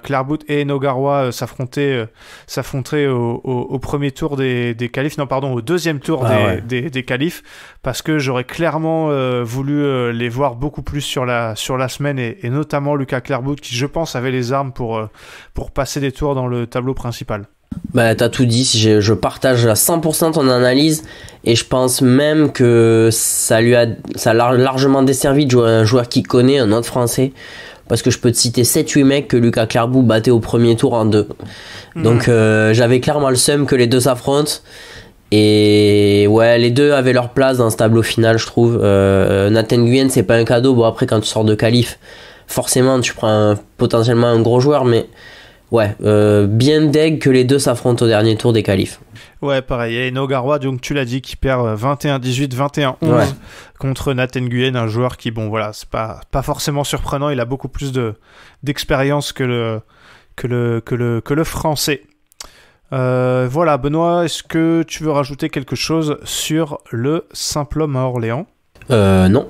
et Nogarwa euh, s'affronter euh, s'affronter au, premier tour des, des qualifs non pardon au deuxième tour ah des, des, qualifs parce que j'aurais clairement euh, voulu les voir beaucoup plus sur la sur la semaine et, notamment Lucas Clarebout qui je pense avait les armes pour pour passer des tours dans le tableau principal
bah t'as tout dit je partage à 100% ton analyse et je pense même que ça lui a ça largement desservi de jouer un joueur qui connaît un autre français parce que je peux te citer 7-8 mecs que Lucas Clarbou battait au premier tour en deux. Donc mm. euh, j'avais clairement le seum que les deux s'affrontent. Et ouais, les deux avaient leur place dans ce tableau final, je trouve. Euh, Nathan Guyen, c'est pas un cadeau. Bon, après, quand tu sors de calife, forcément, tu prends potentiellement un gros joueur, mais ouais, euh, bien deg que les deux s'affrontent au dernier tour des califes.
Ouais, pareil. Et Nogarwa, donc tu l'as dit, qui perd 21-18, euh, 21-11 contre Nathan Guyen, un joueur qui, bon, voilà, c'est pas, pas forcément surprenant. Il a beaucoup plus de, d'expérience que le, que, le, que, le, français. Euh, voilà, Benoît, est-ce que tu veux rajouter quelque chose sur le simple homme à Orléans euh, Non.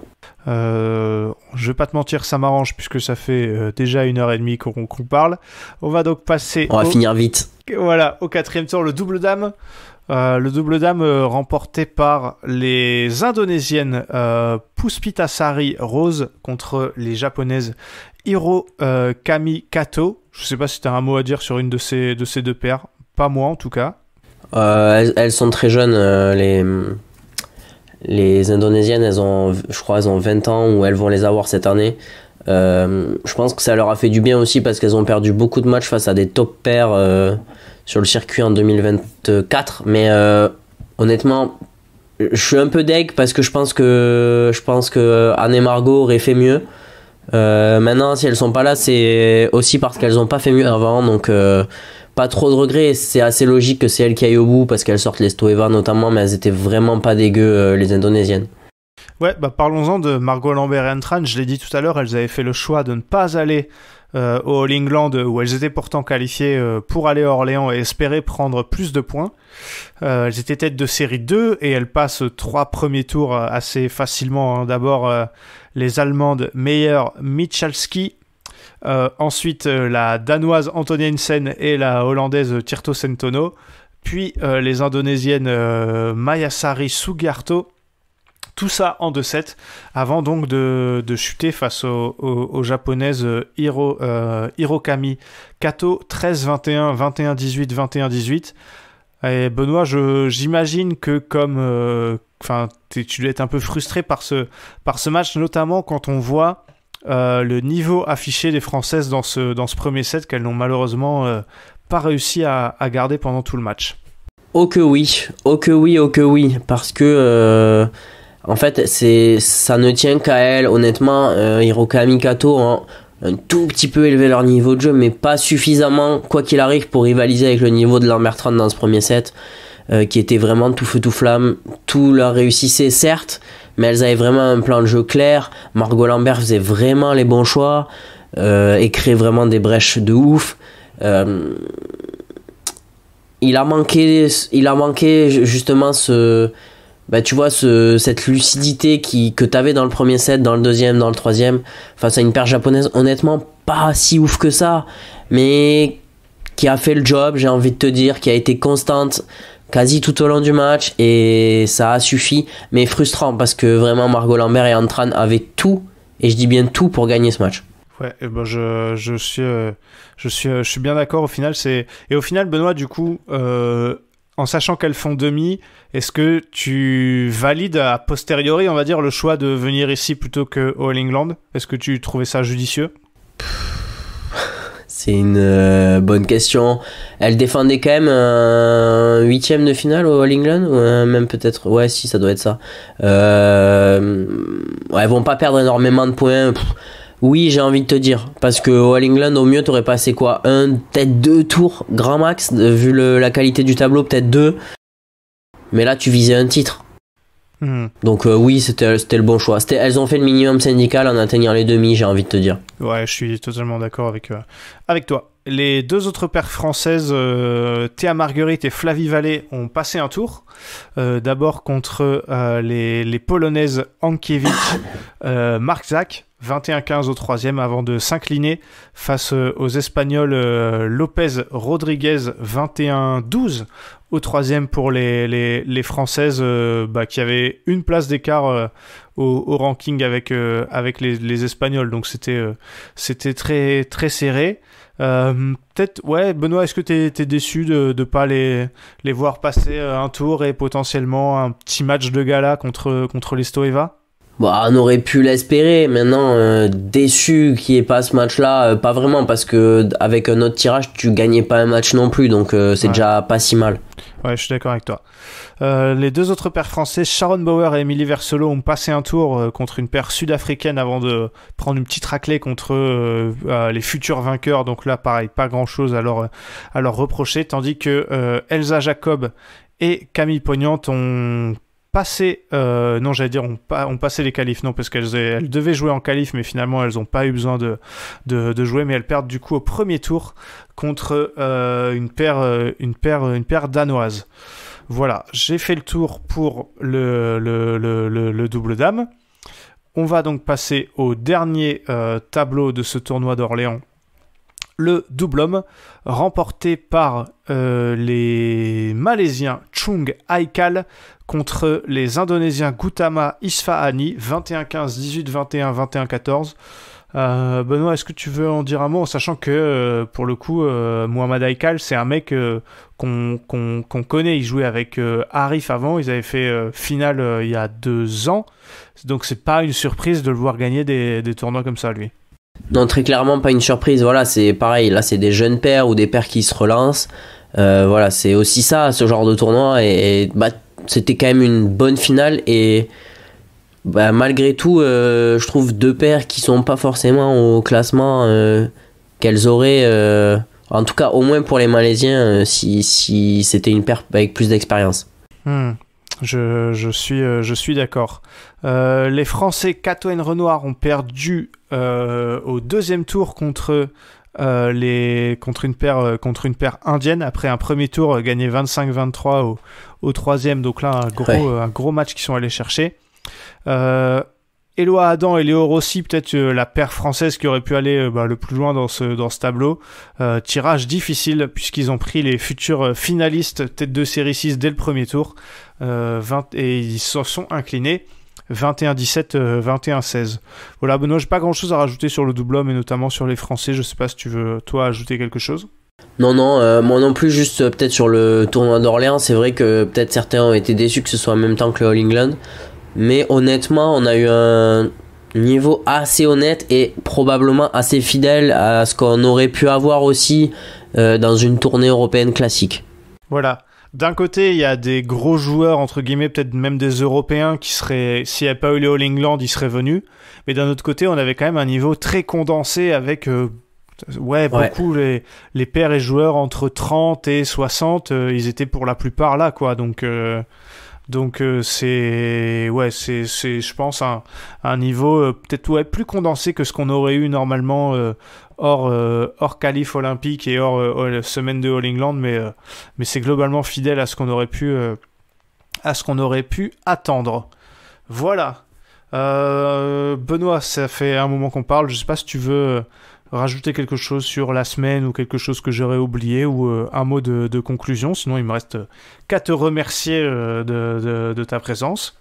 Euh, je vais pas te mentir, ça m'arrange puisque ça fait euh, déjà une heure et demie qu'on, parle. On va donc passer. On va finir vite voilà, au quatrième tour, le double dame. Euh, le double dame euh, remporté par les Indonésiennes euh, Puspitasari Rose contre les Japonaises Hiro euh, Kami Kato. Je sais pas si tu as un mot à dire sur une de ces, de ces deux paires. Pas moi en tout cas.
Elles, sont très jeunes, les, les Indonésiennes. Elles ont, je crois, elles ont 20 ans ou elles vont les avoir cette année. Euh, je pense que ça leur a fait du bien aussi parce qu'elles ont perdu beaucoup de matchs face à des top pairs euh, sur le circuit en 2024. Mais euh, honnêtement, je suis un peu deg parce que je pense que Anne et Margot auraient fait mieux. maintenant, si elles sont pas là, c'est aussi parce qu'elles n'ont pas fait mieux avant. Donc, pas trop de regrets. C'est assez logique que c'est elles qui aillent au bout parce qu'elles sortent les Stoeva notamment, mais elles étaient vraiment pas dégueu les Indonésiennes.
Ouais, bah parlons-en de Margot Lambert et Antran. Je l'ai dit tout à l'heure, elles avaient fait le choix de ne pas aller euh, au All England où elles étaient pourtant qualifiées euh, pour aller à Orléans et espérer prendre plus de points. Euh, elles étaient tête de série 2 et elles passent trois premiers tours assez facilement. Hein. D'abord les Allemandes Meyer Michalski, ensuite la Danoise Antonia Hensen et la Hollandaise Tirto Sentono, puis les Indonésiennes Mayasari Sugarto tout ça en deux sets, avant donc de, de chuter face aux, japonaises euh, Hiro, euh, Hirokami Kato 13-21, 21-18, 21-18. Et Benoît, j'imagine que comme euh, enfin, es tu dois être un peu frustré par ce, par ce match, notamment quand on voit le niveau affiché des Françaises dans ce, dans ce premier set qu'elles n'ont malheureusement pas réussi à, à, garder pendant tout le match.
Oh que oui, oh que oui, oh que oui, parce que en fait, c'est ça ne tient qu'à elle. Honnêtement, euh, Hiroka Hirokami Kato ont hein, un tout petit peu élevé leur niveau de jeu, mais pas suffisamment, quoi qu'il arrive, pour rivaliser avec le niveau de Lambertron dans ce premier set, euh, qui était vraiment tout feu tout flamme. Tout leur réussissait, certes, mais elles avaient vraiment un plan de jeu clair. Margot Lambert faisait vraiment les bons choix euh, et créait vraiment des brèches de ouf. il a manqué, il a manqué justement ce bah, tu vois, ce, cette lucidité qui, que t'avais dans le premier set, dans le deuxième, dans le troisième, face à une paire japonaise, honnêtement, pas si ouf que ça, mais qui a fait le job, j'ai envie de te dire, qui a été constante quasi tout au long du match, et ça a suffi, mais frustrant, parce que vraiment, Margot Lambert et Antran avaient tout, et je dis bien tout, pour gagner ce match.
Ouais, et ben, je, je, suis, euh, je, suis, euh, je suis bien d'accord au final. Et au final, Benoît, du coup, euh, en sachant qu'elles font demi, est-ce que tu valides a posteriori, on va dire, le choix de venir ici plutôt que au All England Est-ce que tu trouvais ça judicieux
C'est une euh, bonne question. Elles défendaient quand même un huitième de finale au All England ou même peut-être. Ouais, si ça doit être ça. Euh, elles vont pas perdre énormément de points. Oui, j'ai envie de te dire. Parce que au All England, au mieux, t'aurais passé quoi Un, peut-être deux tours, grand max, vu la qualité du tableau, peut-être deux. Mais là, tu visais un titre. Hmm. Donc euh, oui, c'était le bon choix. Elles ont fait le minimum syndical en atteignant les demi, j'ai envie de te dire.
Ouais, je suis totalement d'accord avec, euh, avec toi. Les deux autres paires françaises, euh, Théa Marguerite et Flavie Vallée, ont passé un tour. D'abord contre les, les, Polonaises Ankiewicz, Mark Zach 21-15 au troisième avant de s'incliner face euh, aux Espagnols Lopez Rodriguez 21-12 au troisième pour les, les, les Françaises euh, bah, qui avaient une place d'écart euh, au, au, ranking avec, avec les, les, Espagnols. Donc c'était c'était très, très serré. Peut-être, ouais, Benoît, est-ce que tu es, déçu de ne pas les, les voir passer un tour et potentiellement un petit match de gala contre, contre les Stoeva
bah on aurait pu l'espérer. Maintenant, euh, déçu qu'il n'y ait pas ce match-là, euh, pas vraiment, parce que avec un autre tirage, tu gagnais pas un match non plus, donc euh, c'est déjà pas si mal. Ouais, je
suis d'accord avec toi. les deux autres paires français, Sharon Bauer et Emily Versolo, ont passé un tour contre une paire sud-africaine avant de prendre une petite raclée contre les futurs vainqueurs. Donc là, pareil, pas grand-chose à leur, à leur reprocher. Tandis que Elsa Jacob et Camille Pognant ont passer euh, non j'allais dire on, on passait les qualifs, non parce qu'elles elles devaient jouer en qualif mais finalement elles n'ont pas eu besoin de, de, jouer mais elles perdent du coup au premier tour contre euh, une, paire, euh, une, paire, une paire danoise. Voilà, j'ai fait le tour pour le, le, le, double dame. On va donc passer au dernier tableau de ce tournoi d'Orléans le double homme remporté par euh, les Malaisiens Chung Aikal contre les Indonésiens Gutama Isfahani 21-15, 18-21, 21-14. Benoît, est-ce que tu veux en dire un mot en sachant que euh, pour le coup, euh, Mohamed Aikal, c'est un mec qu'on connaît. Il jouait avec Arif avant, ils avaient fait finale il y a deux ans. Donc c'est pas une surprise de le voir gagner des tournois comme ça, lui.
Non, très clairement, pas une surprise. Voilà, c'est pareil. Là, c'est des jeunes pères ou des pères qui se relancent. Euh, voilà, c'est aussi ça, ce genre de tournoi. Et, bah, c'était quand même une bonne finale. Et bah, malgré tout, euh, je trouve deux paires qui sont pas forcément au classement euh, qu'elles auraient. en tout cas, au moins pour les Malaisiens, si, c'était une paire avec plus d'expérience.
Hmm. Je, suis, euh, je suis d'accord. Euh, les Français Cato et Renoir ont perdu euh, au deuxième tour contre les contre une paire contre une paire indienne après un premier tour gagner gagné 25-23 au, troisième donc là un gros un gros match qu'ils sont allés chercher Eloi Adam et Léo Rossi, peut-être euh, la paire française qui aurait pu aller euh, bah, le plus loin dans ce, tableau. Euh, tirage difficile puisqu'ils ont pris les futurs finalistes tête de série 6 dès le premier tour. et ils se sont inclinés 21-17, 21-16. Voilà, Benoît, j'ai pas grand-chose à rajouter sur le double homme et notamment sur les Français. Je sais pas si tu veux, toi, ajouter quelque chose.
Non, non, moi non plus, juste peut-être sur le tournoi d'Orléans, c'est vrai que peut-être certains ont été déçus que ce soit en même temps que le All England. Mais honnêtement, on a eu un niveau assez honnête et probablement assez fidèle à ce qu'on aurait pu avoir aussi euh, dans une tournée européenne classique.
Voilà. D'un côté, il y a des gros joueurs, entre guillemets, peut-être même des Européens qui seraient, s'il n'y avait pas eu les All England, ils seraient venus. Mais d'un autre côté, on avait quand même un niveau très condensé avec euh, ouais, beaucoup Les, les pairs et joueurs entre 30 et 60, euh, ils étaient pour la plupart là, quoi. Donc, donc euh, c'est ouais c'est je pense un, un niveau euh, peut-être plus condensé que ce qu'on aurait eu normalement euh, hors hors qualif olympique et hors semaine de All England mais mais c'est globalement fidèle à ce qu'on aurait pu à ce qu'on aurait pu attendre. Voilà. Benoît, ça fait un moment qu'on parle, je sais pas si tu veux rajouter quelque chose sur la semaine ou quelque chose que j'aurais oublié ou euh, un mot de, conclusion. Sinon, il me reste qu'à te remercier euh, de, ta présence.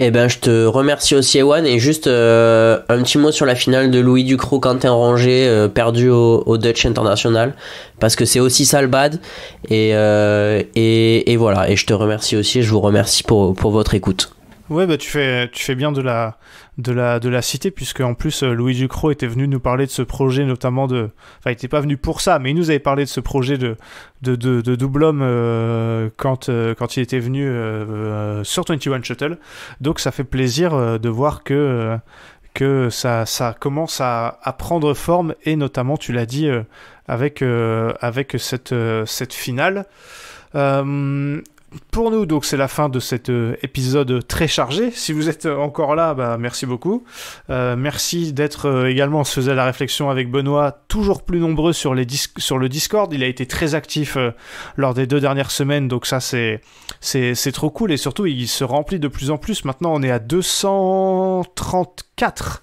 Eh ben, je te remercie aussi, Ewan, et juste euh, un petit mot sur la finale de Louis Ducrot, Quentin Ranger, rangé perdu au, Dutch International, parce que c'est aussi ça le bad, et, et, voilà, et je te remercie aussi, et je vous remercie pour votre écoute.
Ouais, bah tu fais, tu fais bien de la, de de la cité, puisque en plus euh, Louis Ducrot était venu nous parler de ce projet, notamment de. Enfin, il n'était pas venu pour ça, mais il nous avait parlé de ce projet de, de, double homme euh, quand, euh, quand il était venu sur 21 Shuttle. Donc ça fait plaisir de voir que, que ça, ça commence à, prendre forme, et notamment, tu l'as dit, avec, avec cette, cette finale pour nous, donc c'est la fin de cet euh, épisode très chargé. Si vous êtes encore là, bah, merci beaucoup. Euh, merci d'être euh, également, on se faisait la réflexion avec Benoît, toujours plus nombreux sur, sur le Discord. Il a été très actif lors des deux dernières semaines, donc ça c'est trop cool. Et surtout, il se remplit de plus en plus. Maintenant, on est à 234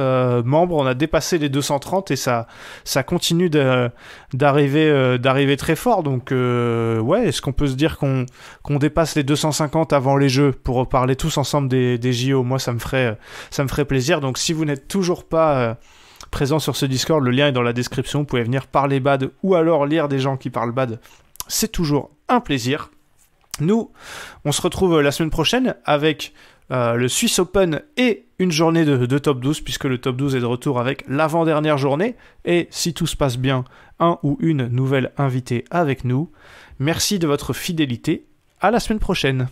euh, membres, on a dépassé les 230 et ça, ça continue d'arriver euh, d'arriver très fort. Donc, euh, ouais, est-ce qu'on peut se dire qu'on qu'on dépasse les 250 avant les Jeux pour parler tous ensemble des, JO Moi, ça me ferait ça me ferait plaisir. Donc, si vous n'êtes toujours pas présent sur ce Discord, le lien est dans la description. Vous pouvez venir parler bad ou alors lire des gens qui parlent bad. C'est toujours un plaisir. Nous, on se retrouve la semaine prochaine avec euh, le Swiss Open et une journée de, de, top 12, puisque le top 12 est de retour avec l'avant-dernière journée. Et si tout se passe bien, un ou une nouvelle invitée avec nous. Merci de votre fidélité. À la semaine prochaine.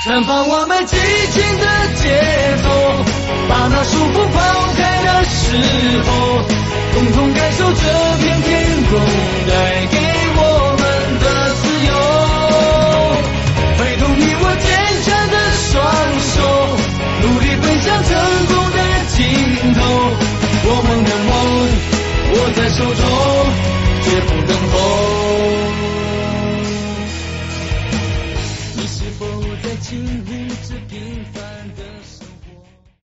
绽放
我们激情的节奏，把那束缚抛开的时候，共同感受这片天空带给我们的自由。挥动你我坚强的双手，努力奔向成功的尽头。我们的梦握在手中，绝不等候。